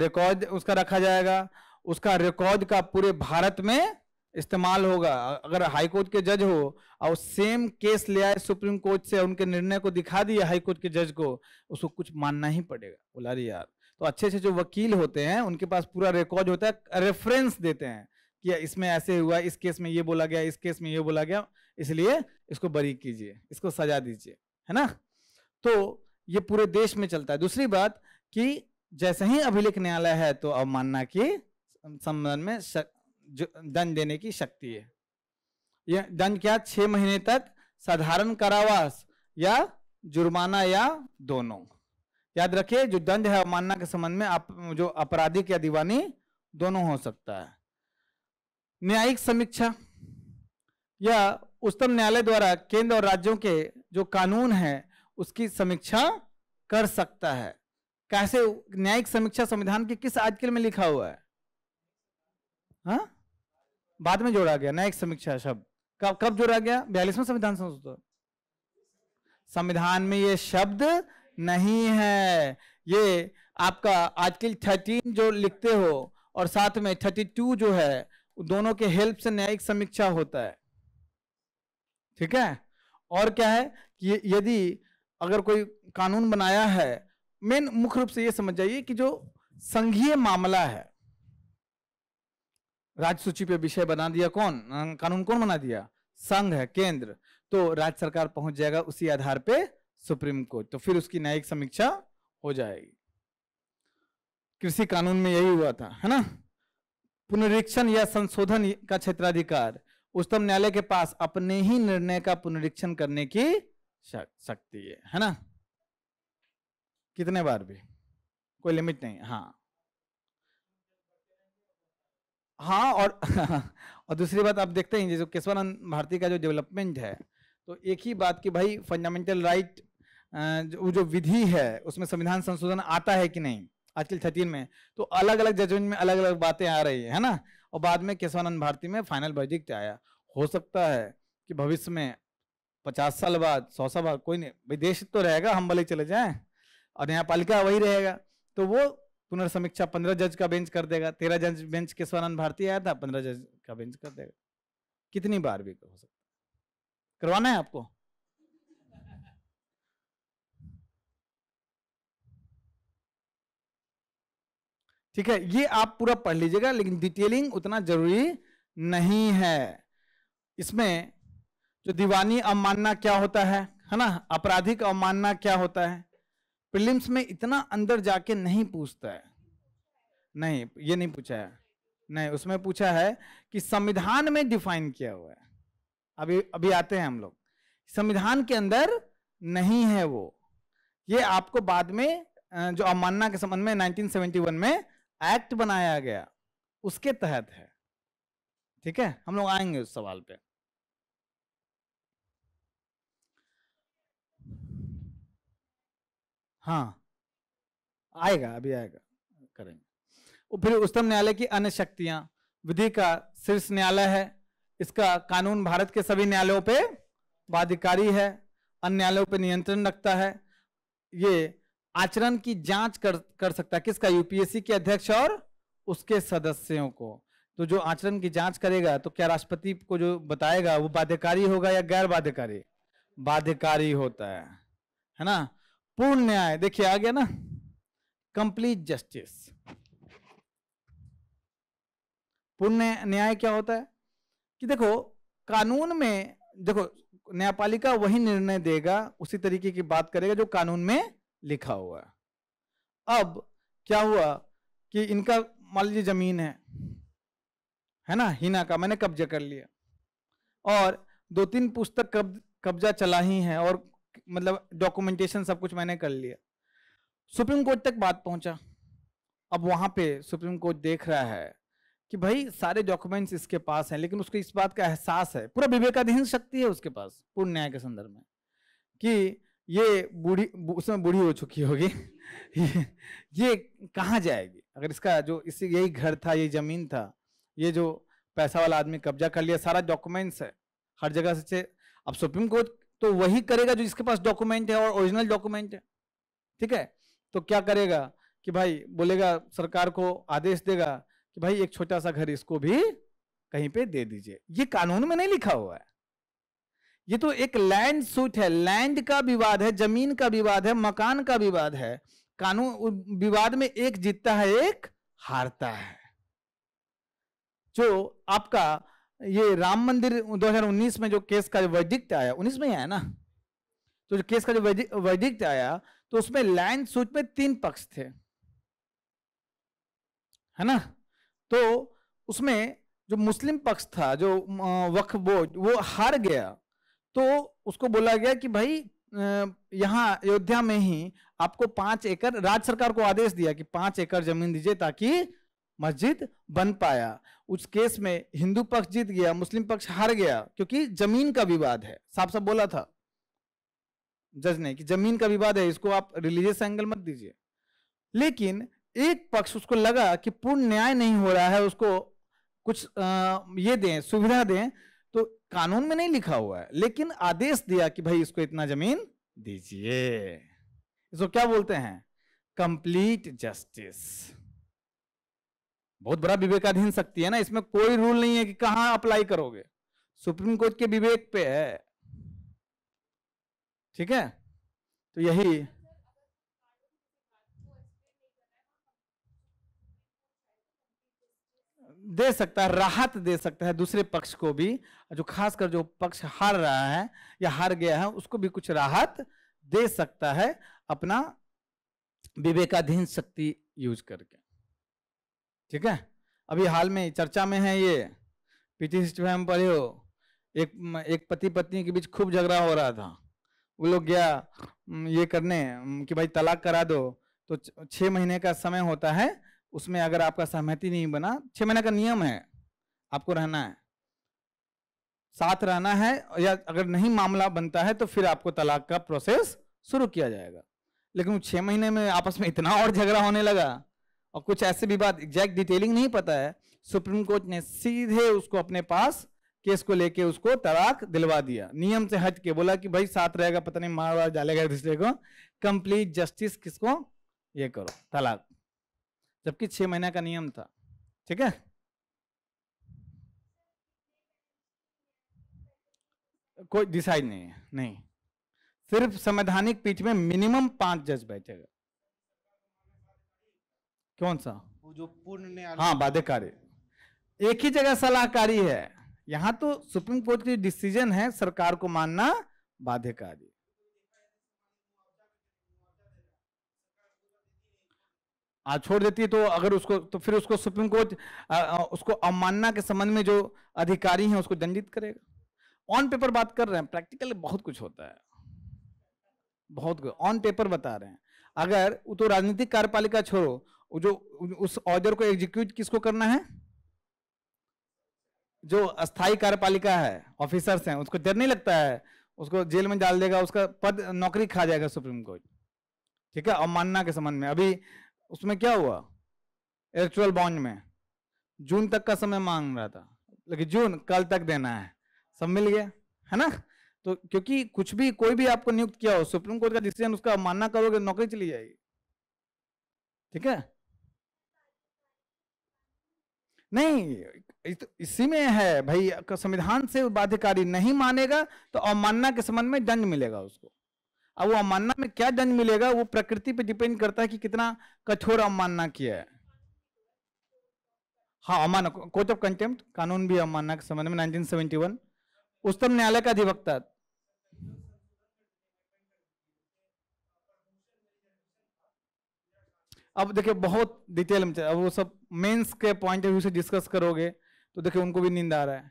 रिकॉर्ड उसका रखा जाएगा उसका रिकॉर्ड का पूरे भारत में इस्तेमाल होगा अगर हाईकोर्ट के जज हो और सेम केस ले आए सुप्रीम कोर्ट से उनके निर्णय को दिखा दिया हाईकोर्ट के जज को उसको कुछ मानना ही पड़ेगा बोला रही यार तो अच्छे अच्छे जो वकील होते हैं उनके पास पूरा रिकॉर्ड होता है रेफरेंस देते हैं कि इसमें ऐसे हुआ इस केस में ये बोला गया इस केस में ये बोला गया इसलिए इसको बरी कीजिए इसको सजा दीजिए है ना तो ये पूरे देश में चलता है दूसरी बात कि जैसे ही अभिलेख न्यायालय है तो अवमानना की संबंध में शक, दंड देने की शक्ति है यह दंड क्या छह महीने तक साधारण कारावास या जुर्माना या दोनों याद रखिए जो दंड है अवमानना के संबंध में आप जो आपराधिक या दीवानी दोनों हो सकता है न्यायिक समीक्षा या उच्चतम न्यायालय द्वारा केंद्र और राज्यों के जो कानून है उसकी समीक्षा कर सकता है कैसे न्यायिक समीक्षा संविधान के किस आर्टिकल में लिखा हुआ है हा? बाद में जोड़ा गया न्यायिक समीक्षा शब्द कब कब जोड़ा गया बयालीसवें संविधान संशोधन संविधान में यह शब्द नहीं है ये आपका आर्टिकल थर्टीन जो लिखते हो और साथ में थर्टी टू जो है दोनों के हेल्प से न्यायिक समीक्षा होता है ठीक है और क्या है कि यदि अगर कोई कानून बनाया है मेन मुख्य रूप से यह समझ जाइए कि जो संघीय मामला है राज्य सूची पे विषय बना दिया कौन अं, कानून कौन बना दिया संघ है केंद्र तो राज्य सरकार पहुंच जाएगा उसी आधार पे सुप्रीम कोर्ट तो फिर उसकी न्यायिक समीक्षा हो जाएगी कृषि कानून में यही हुआ था है ना पुनरीक्षण या संशोधन का क्षेत्राधिकार उच्चतम न्यायालय के पास अपने ही निर्णय का पुनरीक्षण करने की शक्ति है है ना कितने बार भी कोई लिमिट नहीं हाँ हाँ और और दूसरी बात आप देखते हैं जैसे केशवानंद भारती का जो डेवलपमेंट है तो एक ही बात कि भाई फंडामेंटल राइट जो, जो विधि है उसमें संविधान संशोधन आता है कि नहीं आजकल थर्टीन में तो अलग अलग जजमेंट में अलग अलग बातें आ रही है ना और बाद में केशवानंद भारती में फाइनल बजट आया हो सकता है कि भविष्य में पचास साल बाद सौ साल बाद कोई नहीं भाई देश तो रहेगा हम भले चले जाएं और न्यायपालिका वही रहेगा तो वो पुनर्समीक्षा पंद्रह जज का बेंच कर देगा तेरह जज बेंच केशवानंद भारती आया था पंद्रह जज का बेंच कर देगा कितनी बार भी हो सकता करवाना है आपको ठीक है ये आप पूरा पढ़ लीजिएगा लेकिन डिटेलिंग उतना जरूरी नहीं है इसमें जो दीवानी अवमानना क्या होता है है ना आपराधिक अवमानना क्या होता है प्रिलिम्स में इतना अंदर जाके नहीं पूछता है नहीं ये नहीं पूछा है नहीं उसमें पूछा है कि संविधान में डिफाइन किया हुआ है अभी अभी आते हैं हम लोग संविधान के अंदर नहीं है वो ये आपको बाद में जो अवमानना के संबंध में 1971 में एक्ट बनाया गया उसके तहत है ठीक है हम लोग आएंगे उस सवाल पे हाँ आएगा अभी आएगा करेंगे फिर उच्चतम न्यायालय की अन्य शक्तियां विधि का शीर्ष न्यायालय है इसका कानून भारत के सभी न्यायालयों पे बाधिकारी है अन्य न्यायालयों पे नियंत्रण रखता है ये आचरण की जांच कर कर सकता है किसका यूपीएससी के अध्यक्ष और उसके सदस्यों को तो जो आचरण की जांच करेगा तो क्या राष्ट्रपति को जो बताएगा वो बाध्यकारी होगा या गैर बाध्यकारी बाध्यकारी होता है है ना पूर्ण न्याय देखिए आ गया ना कंप्लीट जस्टिस पूर्ण न्याय क्या होता है कि देखो कानून में देखो न्यायपालिका वही निर्णय देगा उसी तरीके की बात करेगा जो कानून में लिखा हुआ है अब क्या हुआ कि इनका मान लीजिए जमीन है है ना हिना का मैंने कब्जा कर लिया और दो तीन पुस्तक कब्जा चला ही है और मतलब डॉक्यूमेंटेशन सब कुछ मैंने कर लिया सुप्रीम कोर्ट तक बात पहुंचा अब वहां पे सुप्रीम कोर्ट देख रहा है कि भाई सारे डॉक्यूमेंट्स इसके पास हैं लेकिन उसको इस बात का एहसास है पूरा विवेकाधीन शक्ति है उसके पास पूर्ण न्याय के संदर्भ में कि ये बूढ़ी उसमें बूढ़ी हो चुकी होगी ये, ये कहाँ जाएगी अगर इसका जो इसी यही घर था ये जमीन था ये जो पैसा वाला आदमी कब्जा कर लिया सारा डॉक्यूमेंट्स है हर जगह से अब सुप्रीम कोर्ट तो वही करेगा जो इसके पास डॉक्यूमेंट है और ओरिजिनल डॉक्यूमेंट है ठीक है तो क्या करेगा कि भाई बोलेगा सरकार को आदेश देगा कि भाई एक छोटा सा घर इसको भी कहीं पे दे दीजिए ये कानून में नहीं लिखा हुआ है ये तो एक लैंड सूट है लैंड का विवाद है जमीन का विवाद है मकान का विवाद है कानून विवाद में एक जीतता है एक हारता है जो आपका ये राम मंदिर 2019 में जो केस का वैदिक आया 19 में ही आया ना तो जो केस का जो वैदिक आया तो उसमें लैंड सूच में तीन पक्ष थे है ना तो उसमें जो मुस्लिम पक्ष था जो वक्फ बोर्ड वो हार गया तो उसको बोला गया कि भाई यहाँ अयोध्या में ही आपको पांच एकड़ राज्य सरकार को आदेश दिया कि पांच एकड़ जमीन दीजिए ताकि मस्जिद बन पाया उस केस में हिंदू पक्ष जीत गया मुस्लिम पक्ष हार गया क्योंकि जमीन का विवाद है साफ साफ बोला था जज ने कि जमीन का विवाद है इसको आप रिलीजियस एंगल मत दीजिए लेकिन एक पक्ष उसको लगा कि पूर्ण न्याय नहीं हो रहा है उसको कुछ आ, ये दें सुविधा दें तो कानून में नहीं लिखा हुआ है लेकिन आदेश दिया कि भाई इसको इतना जमीन दीजिए इसको क्या बोलते हैं कंप्लीट जस्टिस बहुत बड़ा विवेकाधीन शक्ति है ना इसमें कोई रूल नहीं है कि कहां अप्लाई करोगे सुप्रीम कोर्ट के विवेक पे है ठीक है तो यही दे सकता है राहत दे सकता है दूसरे पक्ष को भी जो खासकर जो पक्ष हार रहा है या हार गया है उसको भी कुछ राहत दे सकता है अपना विवेकाधीन शक्ति यूज करके ठीक है अभी हाल में चर्चा में है ये पीटी सिस्टम हम पढ़े हो एक एक पति पत्नी के बीच खूब झगड़ा हो रहा था वो लोग गया ये करने कि भाई तलाक करा दो तो छः महीने का समय होता है उसमें अगर आपका सहमति नहीं बना छः महीने का नियम है आपको रहना है साथ रहना है या अगर नहीं मामला बनता है तो फिर आपको तलाक का प्रोसेस शुरू किया जाएगा लेकिन छः महीने में आपस में इतना और झगड़ा होने लगा और कुछ ऐसे भी बात एग्जैक्ट डिटेलिंग नहीं पता है सुप्रीम कोर्ट ने सीधे उसको अपने पास केस को लेके उसको तलाक दिलवा दिया नियम से हट के बोला कि भाई साथ रहेगा पता नहीं मार डालेगा दूसरे को कंप्लीट जस्टिस किसको ये करो तलाक जबकि छह महीने का नियम था ठीक है कोई डिसाइड नहीं है नहीं सिर्फ संवैधानिक पीठ में मिनिमम पांच जज बैठेगा कौन सा वो जो पूर्ण न्यायालय हाँ बाध्यकारी एक ही जगह सलाहकारी है यहां तो सुप्रीम कोर्ट की डिसीजन है सरकार को मानना बाध्यकारी आज हाँ, छोड़ देती है तो अगर उसको तो फिर उसको सुप्रीम कोर्ट उसको अवमानना के संबंध में जो अधिकारी हैं उसको दंडित करेगा ऑन पेपर बात कर रहे हैं प्रैक्टिकल बहुत कुछ होता है बहुत ऑन पेपर बता रहे हैं अगर वो तो राजनीतिक कार्यपालिका छोड़ो जो उस ऑर्डर को एग्जीक्यूट किसको करना है जो अस्थाई कार्यपालिका है ऑफिसर्स हैं उसको डर नहीं लगता है उसको जेल में डाल देगा उसका पद नौकरी खा जाएगा सुप्रीम कोर्ट ठीक है अवमानना के संबंध में अभी उसमें क्या हुआ एक्चुअल बॉन्ड में जून तक का समय मांग रहा था लेकिन जून कल तक देना है सब मिल गया है ना तो क्योंकि कुछ भी कोई भी आपको नियुक्त किया हो सुप्रीम कोर्ट का डिसीजन उसका अवमानना करोगे नौकरी चली जाएगी ठीक है नहीं इसी में है भाई संविधान से बाध्यकारी नहीं मानेगा तो अवमानना के संबंध में दंड मिलेगा उसको अब वो अवमानना में क्या दंड मिलेगा वो प्रकृति पे डिपेंड करता है कि कितना कठोर अवमानना किया है हाँ अवमान कोर्ट ऑफ कंटेम्प्ट कानून भी अवमानना के संबंध में 1971 उच्चतम न्यायालय का अधिवक्ता अब देखिए बहुत डिटेल में अब वो सब मेंस के पॉइंट ऑफ व्यू से डिस्कस करोगे तो देखिए उनको भी नींद आ रहा है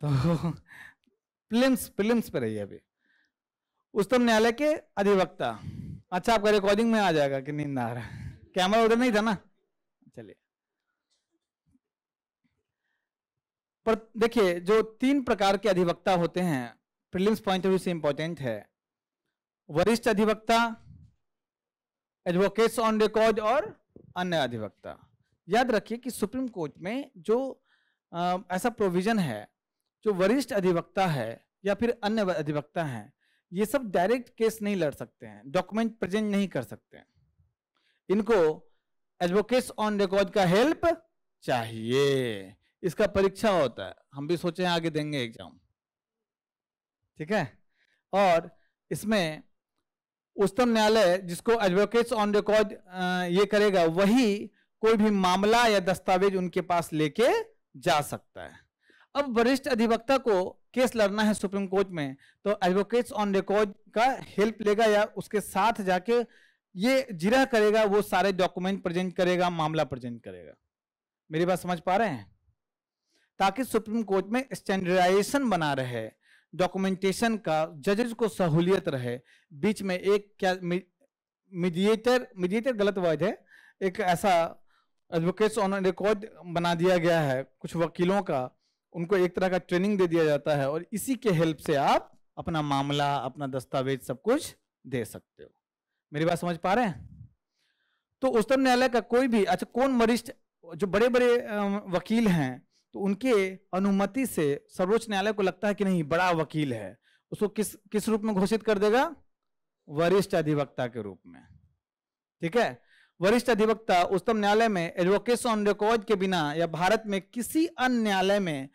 तो प्रिलिम्स प्रिलिम्स पे रहिए अभी उच्चतम न्यायालय के अधिवक्ता अच्छा आपका रिकॉर्डिंग में आ जाएगा कि नींद आ रहा है कैमरा उधर नहीं था ना चलिए पर देखिए जो तीन प्रकार के अधिवक्ता होते हैं प्रिलिम्स पॉइंट ऑफ व्यू से इंपॉर्टेंट है वरिष्ठ अधिवक्ता एडवोकेट्स ऑन रिकॉर्ड और अन्य अधिवक्ता याद रखिए कि सुप्रीम कोर्ट में जो आ, ऐसा प्रोविजन है जो वरिष्ठ अधिवक्ता है या फिर अन्य अधिवक्ता हैं ये सब डायरेक्ट केस नहीं लड़ सकते हैं डॉक्यूमेंट प्रेजेंट नहीं कर सकते हैं इनको एडवोकेट्स ऑन रिकॉर्ड का हेल्प चाहिए इसका परीक्षा होता है हम भी सोचे आगे देंगे एग्जाम ठीक है और इसमें उच्चतम न्यायालय जिसको एडवोकेट्स ऑन रिकॉर्ड ये करेगा वही कोई भी मामला या दस्तावेज उनके पास लेके जा सकता है अब वरिष्ठ अधिवक्ता को केस लड़ना है सुप्रीम कोर्ट में तो एडवोकेट्स ऑन रिकॉर्ड का हेल्प लेगा या उसके साथ जाके ये जिरा करेगा वो सारे डॉक्यूमेंट प्रेजेंट करेगा मामला प्रेजेंट करेगा मेरी बात समझ पा रहे हैं ताकि सुप्रीम कोर्ट में स्टैंडर्डाइजेशन बना रहे डॉक्यूमेंटेशन का जजेज को सहूलियत रहे बीच में एक क्या मीडिएटर मीडिएटर गलत वर्ड है एक ऐसा एडवोकेट्स ऑन रिकॉर्ड बना दिया गया है कुछ वकीलों का उनको एक तरह का ट्रेनिंग दे दिया जाता है और इसी के हेल्प से आप अपना मामला अपना दस्तावेज सब कुछ दे सकते हो मेरी बात समझ पा रहे हैं तो उच्चतम न्यायालय का कोई भी अच्छा कौन वरिष्ठ जो बड़े बड़े वकील हैं तो उनके अनुमति से सर्वोच्च न्यायालय को लगता है कि नहीं बड़ा वकील है उसको किस किस रूप में घोषित कर देगा वरिष्ठ अधिवक्ता के रूप में ठीक है वरिष्ठ अधिवक्ता उच्चतम न्यायालय में एडवोकेशन ऑन रिकॉर्ड के बिना या भारत में किसी अन्य न्यायालय में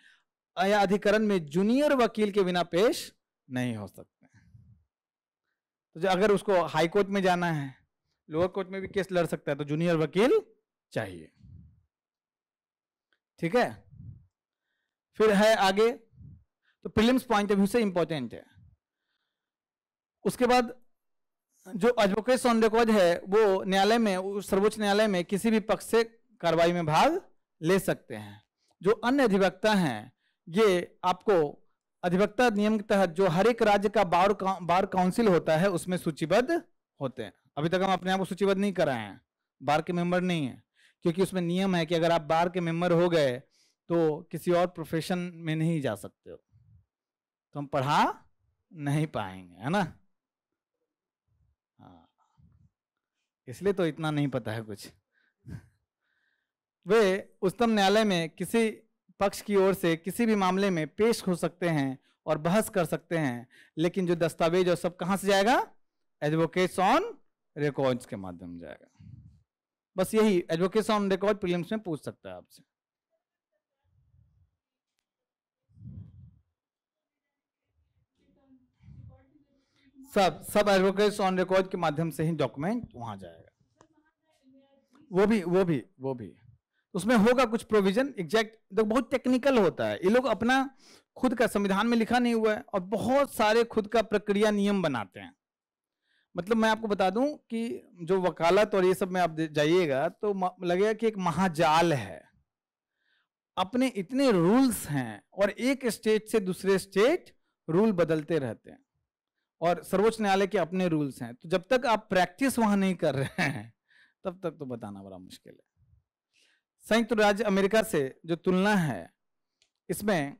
या अधिकरण में जूनियर वकील के बिना पेश नहीं हो सकते तो जो अगर उसको हाई कोर्ट में जाना है लोअर कोर्ट में भी केस लड़ सकता है तो जूनियर वकील चाहिए ठीक है फिर है आगे तो प्रीलिम्स पॉइंट ऑफ व्यू से इंपॉर्टेंट है उसके बाद जो एडवोकेट ऑन रिकॉर्ड है वो न्यायालय में सर्वोच्च न्यायालय में किसी भी पक्ष से कार्रवाई में भाग ले सकते हैं जो अन्य अधिवक्ता हैं ये आपको अधिवक्ता नियम के तहत जो हर एक राज्य का बार बार काउंसिल होता है उसमें सूचीबद्ध होते हैं अभी तक हम अपने आप को सूचीबद्ध नहीं कराए हैं बार के मेंबर नहीं है क्योंकि उसमें नियम है कि अगर आप बार के मेंबर हो गए तो किसी और प्रोफेशन में नहीं जा सकते हो तो हम पढ़ा नहीं पाएंगे है ना हाँ। इसलिए तो इतना नहीं पता है कुछ वे उच्चतम न्यायालय में किसी पक्ष की ओर से किसी भी मामले में पेश हो सकते हैं और बहस कर सकते हैं लेकिन जो दस्तावेज और सब कहां से जाएगा एडवोकेट्स ऑन रिकॉर्ड्स के माध्यम जाएगा बस यही एडवोकेट्स ऑन रिकॉर्ड प्रीलिम्स में पूछ सकता है आपसे सब सब एडवोकेट्स ऑन रिकॉर्ड के माध्यम से ही डॉक्यूमेंट वहां जाएगा वो भी वो भी वो भी उसमें होगा कुछ प्रोविजन एग्जैक्ट तो बहुत टेक्निकल होता है ये लोग अपना खुद का संविधान में लिखा नहीं हुआ है और बहुत सारे खुद का प्रक्रिया नियम बनाते हैं मतलब मैं आपको बता दूं कि जो वकालत और ये सब में आप जाइएगा तो लगेगा कि एक महाजाल है अपने इतने रूल्स हैं और एक स्टेट से दूसरे स्टेट रूल बदलते रहते हैं और सर्वोच्च न्यायालय के अपने रूल्स हैं तो जब तक आप प्रैक्टिस वहां नहीं कर रहे हैं तब तक तो बताना बड़ा मुश्किल है संयुक्त राज्य अमेरिका से जो तुलना है इसमें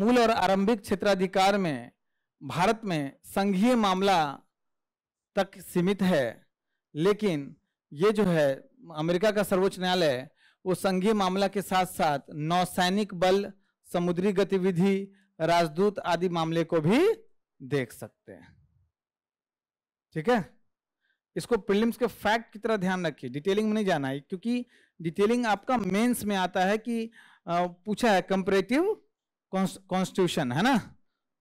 मूल और आरंभिक क्षेत्राधिकार में भारत में संघीय मामला तक सीमित है लेकिन ये जो है अमेरिका का सर्वोच्च न्यायालय वो संघीय मामला के साथ साथ नौसैनिक बल समुद्री गतिविधि राजदूत आदि मामले को भी देख सकते हैं ठीक है इसको प्रिलिम्स के फैक्ट की तरह ध्यान रखिए डिटेलिंग में नहीं जाना है क्योंकि डिटेलिंग आपका मेंस में आता है कि पूछा है कंपरेटिव कॉन्स्टिट्यूशन है ना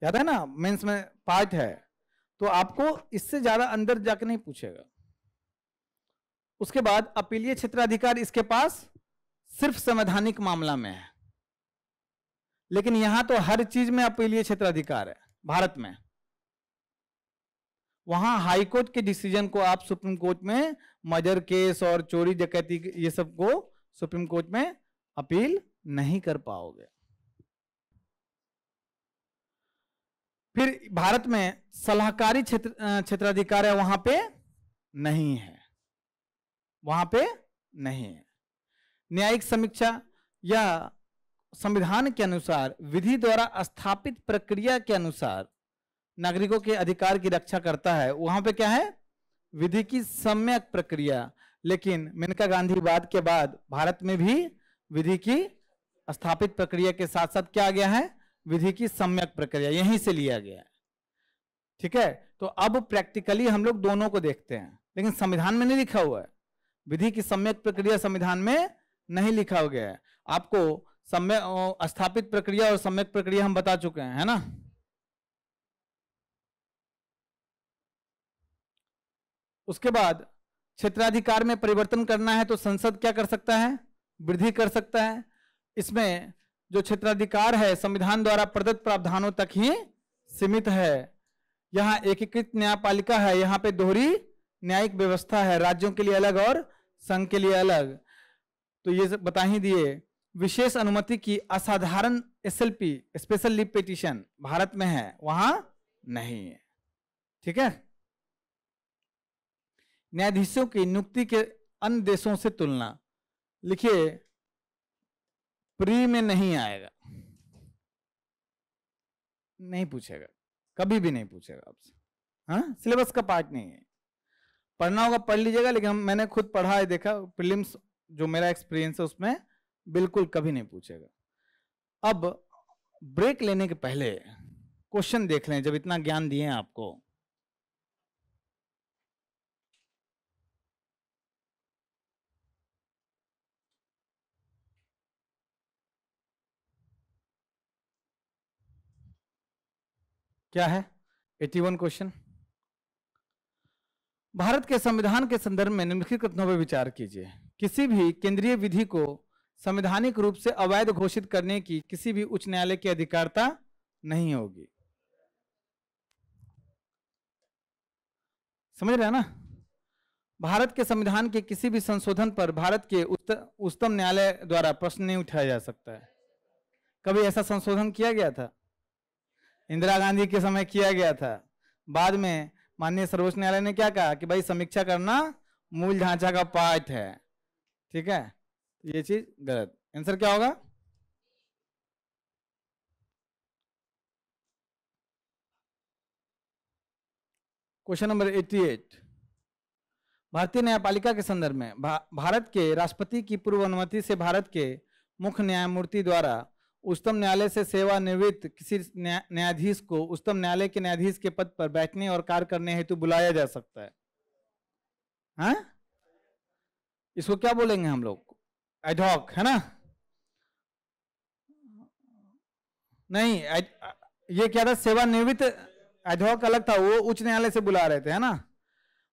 याद है ना मेंस में पार्ट है तो आपको इससे ज्यादा अंदर जाकर नहीं पूछेगा उसके बाद अपीलीय क्षेत्राधिकार इसके पास सिर्फ संवैधानिक मामला में है लेकिन यहां तो हर चीज में अपीलीय अधिकार है भारत में वहां हाईकोर्ट के डिसीजन को आप सुप्रीम कोर्ट में मर्डर केस और चोरी डकैती ये सब को सुप्रीम कोर्ट में अपील नहीं कर पाओगे फिर भारत में सलाहकारी क्षेत्र क्षेत्राधिकार है वहां पे नहीं है वहां पे नहीं है न्यायिक समीक्षा या संविधान के अनुसार विधि द्वारा स्थापित प्रक्रिया के अनुसार नागरिकों के अधिकार की रक्षा करता है वहां पे क्या है विधि की सम्यक प्रक्रिया लेकिन मेनका गांधीवाद के बाद भारत में भी विधि की स्थापित प्रक्रिया के साथ साथ क्या आ गया है विधि की सम्यक प्रक्रिया यहीं से लिया गया है ठीक है तो अब प्रैक्टिकली हम लोग दोनों को देखते हैं लेकिन संविधान में नहीं लिखा हुआ है विधि की सम्यक प्रक्रिया संविधान में नहीं लिखा हो गया है आपको समय स्थापित प्रक्रिया और सम्यक प्रक्रिया हम बता चुके हैं है ना उसके बाद क्षेत्राधिकार में परिवर्तन करना है तो संसद क्या कर सकता है वृद्धि कर सकता है इसमें जो क्षेत्राधिकार है संविधान द्वारा प्रदत्त प्रावधानों तक ही सीमित है यहाँ एकीकृत न्यायपालिका है यहाँ पे दोहरी न्यायिक व्यवस्था है राज्यों के लिए अलग और संघ के लिए अलग तो ये बता ही दिए विशेष अनुमति की असाधारण SLP special leave petition Bharat में है वहां नहीं है ठीक है न्यायाधीशों की नियुक्ति के अन्य देशों से तुलना लिखिए प्री में नहीं आएगा नहीं पूछेगा कभी भी नहीं पूछेगा आपसे हाँ सिलेबस का पार्ट नहीं है पढ़ना होगा पढ़ लीजिएगा लेकिन मैंने खुद पढ़ा है देखा प्रिलिम्स जो मेरा एक्सपीरियंस है उसमें बिल्कुल कभी नहीं पूछेगा अब ब्रेक लेने के पहले क्वेश्चन देख लें जब इतना ज्ञान दिए आपको क्या है 81 क्वेश्चन भारत के संविधान के संदर्भ में निम्नलिखित कथनों पर विचार कीजिए किसी भी केंद्रीय विधि को संवैधानिक रूप से अवैध घोषित करने की किसी भी उच्च न्यायालय की अधिकारता नहीं होगी समझ रहे हैं ना भारत के संविधान के किसी भी संशोधन पर भारत के उच्चतम न्यायालय द्वारा प्रश्न नहीं उठाया जा सकता है कभी ऐसा संशोधन किया गया था इंदिरा गांधी के समय किया गया था बाद में माननीय सर्वोच्च न्यायालय ने क्या कहा कि भाई समीक्षा करना मूल ढांचा का पार्ट है ठीक है ये चीज गलत आंसर क्या होगा क्वेश्चन नंबर 88 भारतीय न्यायपालिका के संदर्भ में भा, भारत के राष्ट्रपति की पूर्व अनुमति से भारत के मुख्य न्यायमूर्ति द्वारा उच्चतम न्यायालय से सेवानिवृत्त किसी न्यायाधीश को उच्चतम न्यायालय के न्यायाधीश के पद पर बैठने और कार्य करने हेतु बुलाया जा सकता है, है? हाँ? इसको क्या बोलेंगे हम लोग एडॉक है ना नहीं ये क्या था सेवानिवृत्त एडॉक अलग था वो उच्च न्यायालय से बुला रहे थे है ना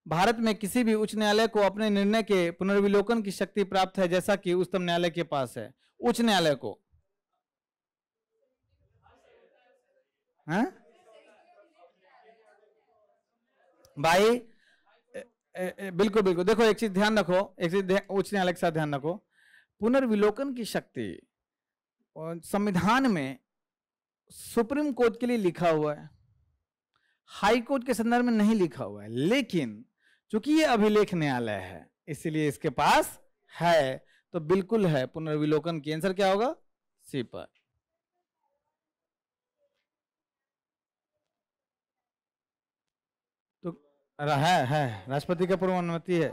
भारत में किसी भी उच्च न्यायालय को अपने निर्णय के पुनर्विलोकन की शक्ति प्राप्त है जैसा कि उच्चतम न्यायालय के पास है उच्च न्यायालय को है? हाँ? भाई ए, ए, बिल्कुल बिल्कुल देखो एक चीज ध्यान रखो एक चीज उच्च न्यायालय के साथ ध्यान रखो पुनर्विलोकन की शक्ति संविधान में सुप्रीम कोर्ट के लिए लिखा हुआ है हाई कोर्ट के संदर्भ में नहीं लिखा हुआ है लेकिन चूंकि ये अभिलेख न्यायालय है इसलिए इसके पास है तो बिल्कुल है पुनर्विलोकन की आंसर क्या होगा सी पर तो है है राष्ट्रपति का पूर्व अनुमति है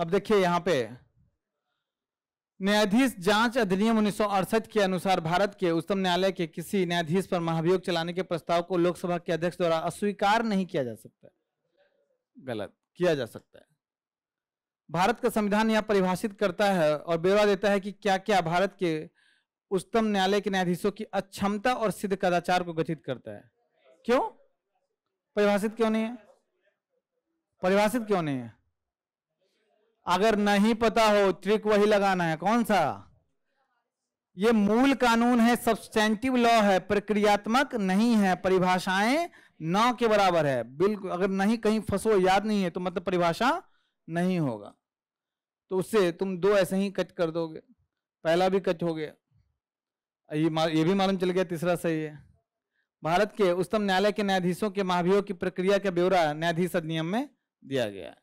अब देखिए यहां पे न्यायाधीश जांच अधिनियम उन्नीस के अनुसार भारत के उच्चतम न्यायालय के किसी न्यायाधीश पर महाभियोग चलाने के प्रस्ताव को लोकसभा के अध्यक्ष द्वारा अस्वीकार नहीं किया जा सकता गलत किया जा सकता है भारत का संविधान यह परिभाषित करता है और ब्यौरा देता है कि क्या क्या भारत के उच्चतम न्यायालय के न्यायाधीशों की अक्षमता और सिद्ध कदाचार को गठित करता है क्यों परिभाषित क्यों नहीं है परिभाषित क्यों नहीं है अगर नहीं पता हो ट्रिक वही लगाना है कौन सा ये मूल कानून है सब्सटेंटिव लॉ है प्रक्रियात्मक नहीं है परिभाषाएं नौ के बराबर है बिल्कुल अगर नहीं कहीं फंसो याद नहीं है तो मतलब परिभाषा नहीं होगा तो उससे तुम दो ऐसे ही कट कर दोगे पहला भी कट हो गया ये ये भी मालूम चल गया तीसरा सही है भारत के उच्चतम न्यायालय के न्यायाधीशों के महाभियोग की प्रक्रिया का ब्यौरा न्यायाधीश अधिनियम में दिया गया है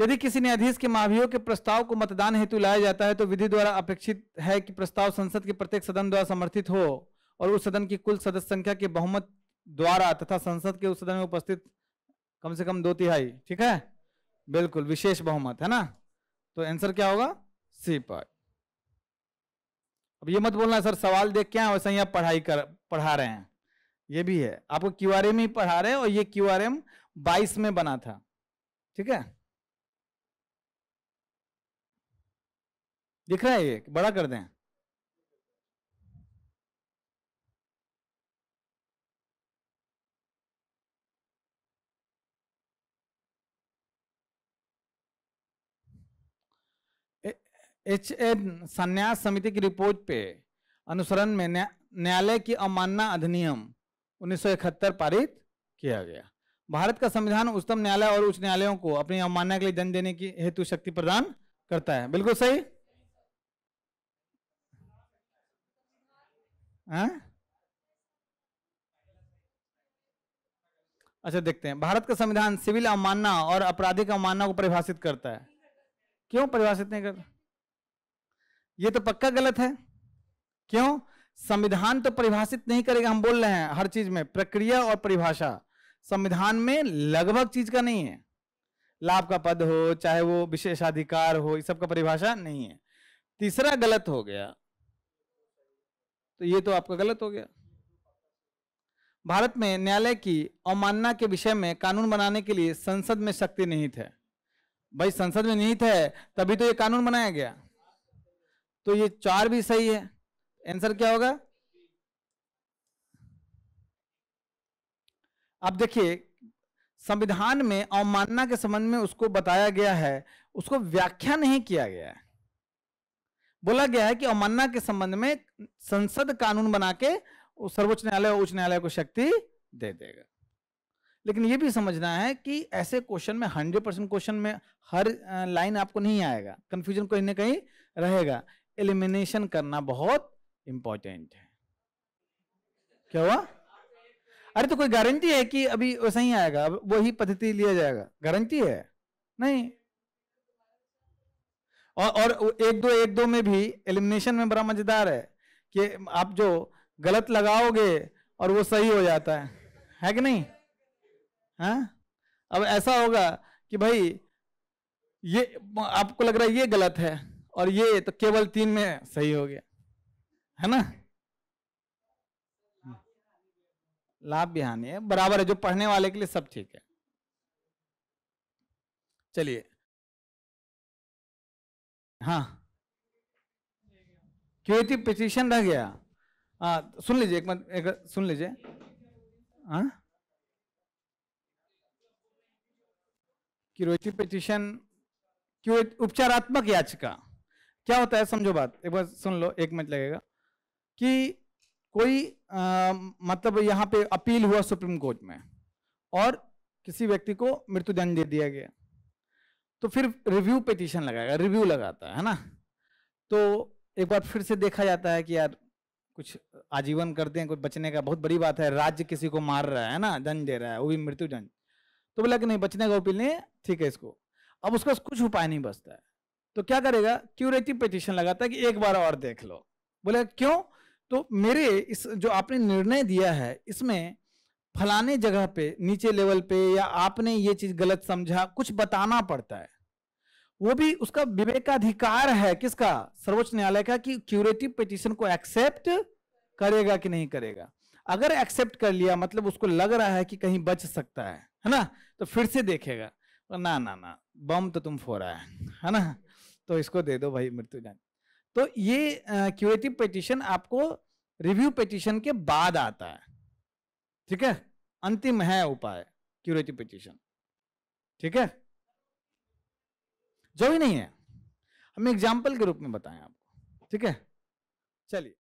यदि किसी न्यायाधीश के माभियों के प्रस्ताव को मतदान हेतु लाया जाता है तो विधि द्वारा अपेक्षित है कि प्रस्ताव संसद के प्रत्येक सदन द्वारा समर्थित हो और उस सदन की कुल सदस्य संख्या के बहुमत द्वारा तथा संसद के उस सदन में उपस्थित कम से कम दो तिहाई ठीक है बिल्कुल विशेष बहुमत है ना तो आंसर क्या होगा सी पार्ट अब ये मत बोलना सर सवाल देख के वैसे ही आप पढ़ाई कर पढ़ा रहे हैं ये भी है आपको क्यू आर एम ही पढ़ा रहे हैं और ये क्यू आर एम बाईस में बना था ठीक है दिख रहा है ये बड़ा कर दें एच एन संन्यास समिति की रिपोर्ट पे अनुसरण में न्यायालय की अवमानना अधिनियम 1971 पारित किया गया भारत का संविधान उच्चतम न्यायालय और उच्च न्यायालयों को अपनी अवमानना के लिए दंड देने की हेतु शक्ति प्रदान करता है बिल्कुल सही हैं अच्छा देखते हैं भारत का संविधान सिविल अवमानना और अपराधिक अवमानना को परिभाषित करता है क्यों परिभाषित नहीं करता ये तो पक्का गलत है क्यों संविधान तो परिभाषित नहीं करेगा हम बोल रहे हैं हर चीज में प्रक्रिया और परिभाषा संविधान में लगभग चीज का नहीं है लाभ का पद हो चाहे वो विशेषाधिकार हो इस सब का परिभाषा नहीं है तीसरा गलत हो गया तो ये तो आपका गलत हो गया भारत में न्यायालय की अवमानना के विषय में कानून बनाने के लिए संसद में शक्ति निहित है भाई संसद में निहित है तभी तो ये कानून बनाया गया तो ये चार भी सही है आंसर क्या होगा अब देखिए संविधान में अवमानना के संबंध में उसको बताया गया है उसको व्याख्या नहीं किया गया है बोला गया है कि अवमानना के संबंध में संसद कानून बना के सर्वोच्च न्यायालय और उच्च न्यायालय को शक्ति दे देगा लेकिन ये भी समझना है कि ऐसे क्वेश्चन में हंड्रेड परसेंट क्वेश्चन में हर लाइन आपको नहीं आएगा कंफ्यूजन कहीं ना कहीं रहेगा एलिमिनेशन करना बहुत इंपॉर्टेंट है क्या हुआ अरे तो कोई गारंटी है कि अभी वैसा ही आएगा वही पद्धति लिया जाएगा गारंटी है नहीं और और एक दो एक दो में भी एलिमिनेशन में बड़ा मजेदार है कि आप जो गलत लगाओगे और वो सही हो जाता है है कि नहीं हाँ अब ऐसा होगा कि भाई ये आपको लग रहा है ये गलत है और ये तो केवल तीन में सही हो गया है ना लाभ भी हानि है बराबर है जो पढ़ने वाले के लिए सब ठीक है चलिए हाँ क्यूएटी पिटिशन रह गया हाँ सुन लीजिए एक मत एक सुन लीजिए हाँ क्यूएटी पिटिशन क्यों उपचारात्मक याचिका क्या होता है समझो बात एक बार सुन लो एक मिनट लगेगा कि कोई आ, मतलब यहाँ पे अपील हुआ सुप्रीम कोर्ट में और किसी व्यक्ति को मृत्युदंड दे दिया गया तो फिर रिव्यू पिटिशन लगाएगा रिव्यू लगाता है ना तो एक बार फिर से देखा जाता है कि यार कुछ आजीवन कर दें कुछ बचने का बहुत बड़ी बात है राज्य किसी को मार रहा है ना दंड दे रहा है वो भी मृत्यु दंड तो बोला कि नहीं बचने का अपील नहीं ठीक है इसको अब उसका कुछ उपाय नहीं बचता है तो क्या करेगा क्यूरेटिव पिटिशन लगाता है कि एक बार और देख लो बोले क्यों तो मेरे इस जो आपने निर्णय दिया है इसमें फलाने जगह पे नीचे लेवल पे या आपने ये चीज गलत समझा कुछ बताना पड़ता है वो भी उसका विवेक का अधिकार है किसका सर्वोच्च न्यायालय का कि क्यूरेटिव पिटिशन को एक्सेप्ट करेगा कि नहीं करेगा अगर एक्सेप्ट कर लिया मतलब उसको लग रहा है कि कहीं बच सकता है है ना तो फिर से देखेगा ना ना ना बम तो तुम फोरा है है ना तो इसको दे दो भाई मृत्यु जान तो ये क्यूरेटिव पिटिशन आपको रिव्यू पिटिशन के बाद आता है ठीक है अंतिम है उपाय क्यूरेटिव पिटिशन ठीक है जो ही नहीं है हम एग्जाम्पल के रूप में बताएं आपको ठीक है चलिए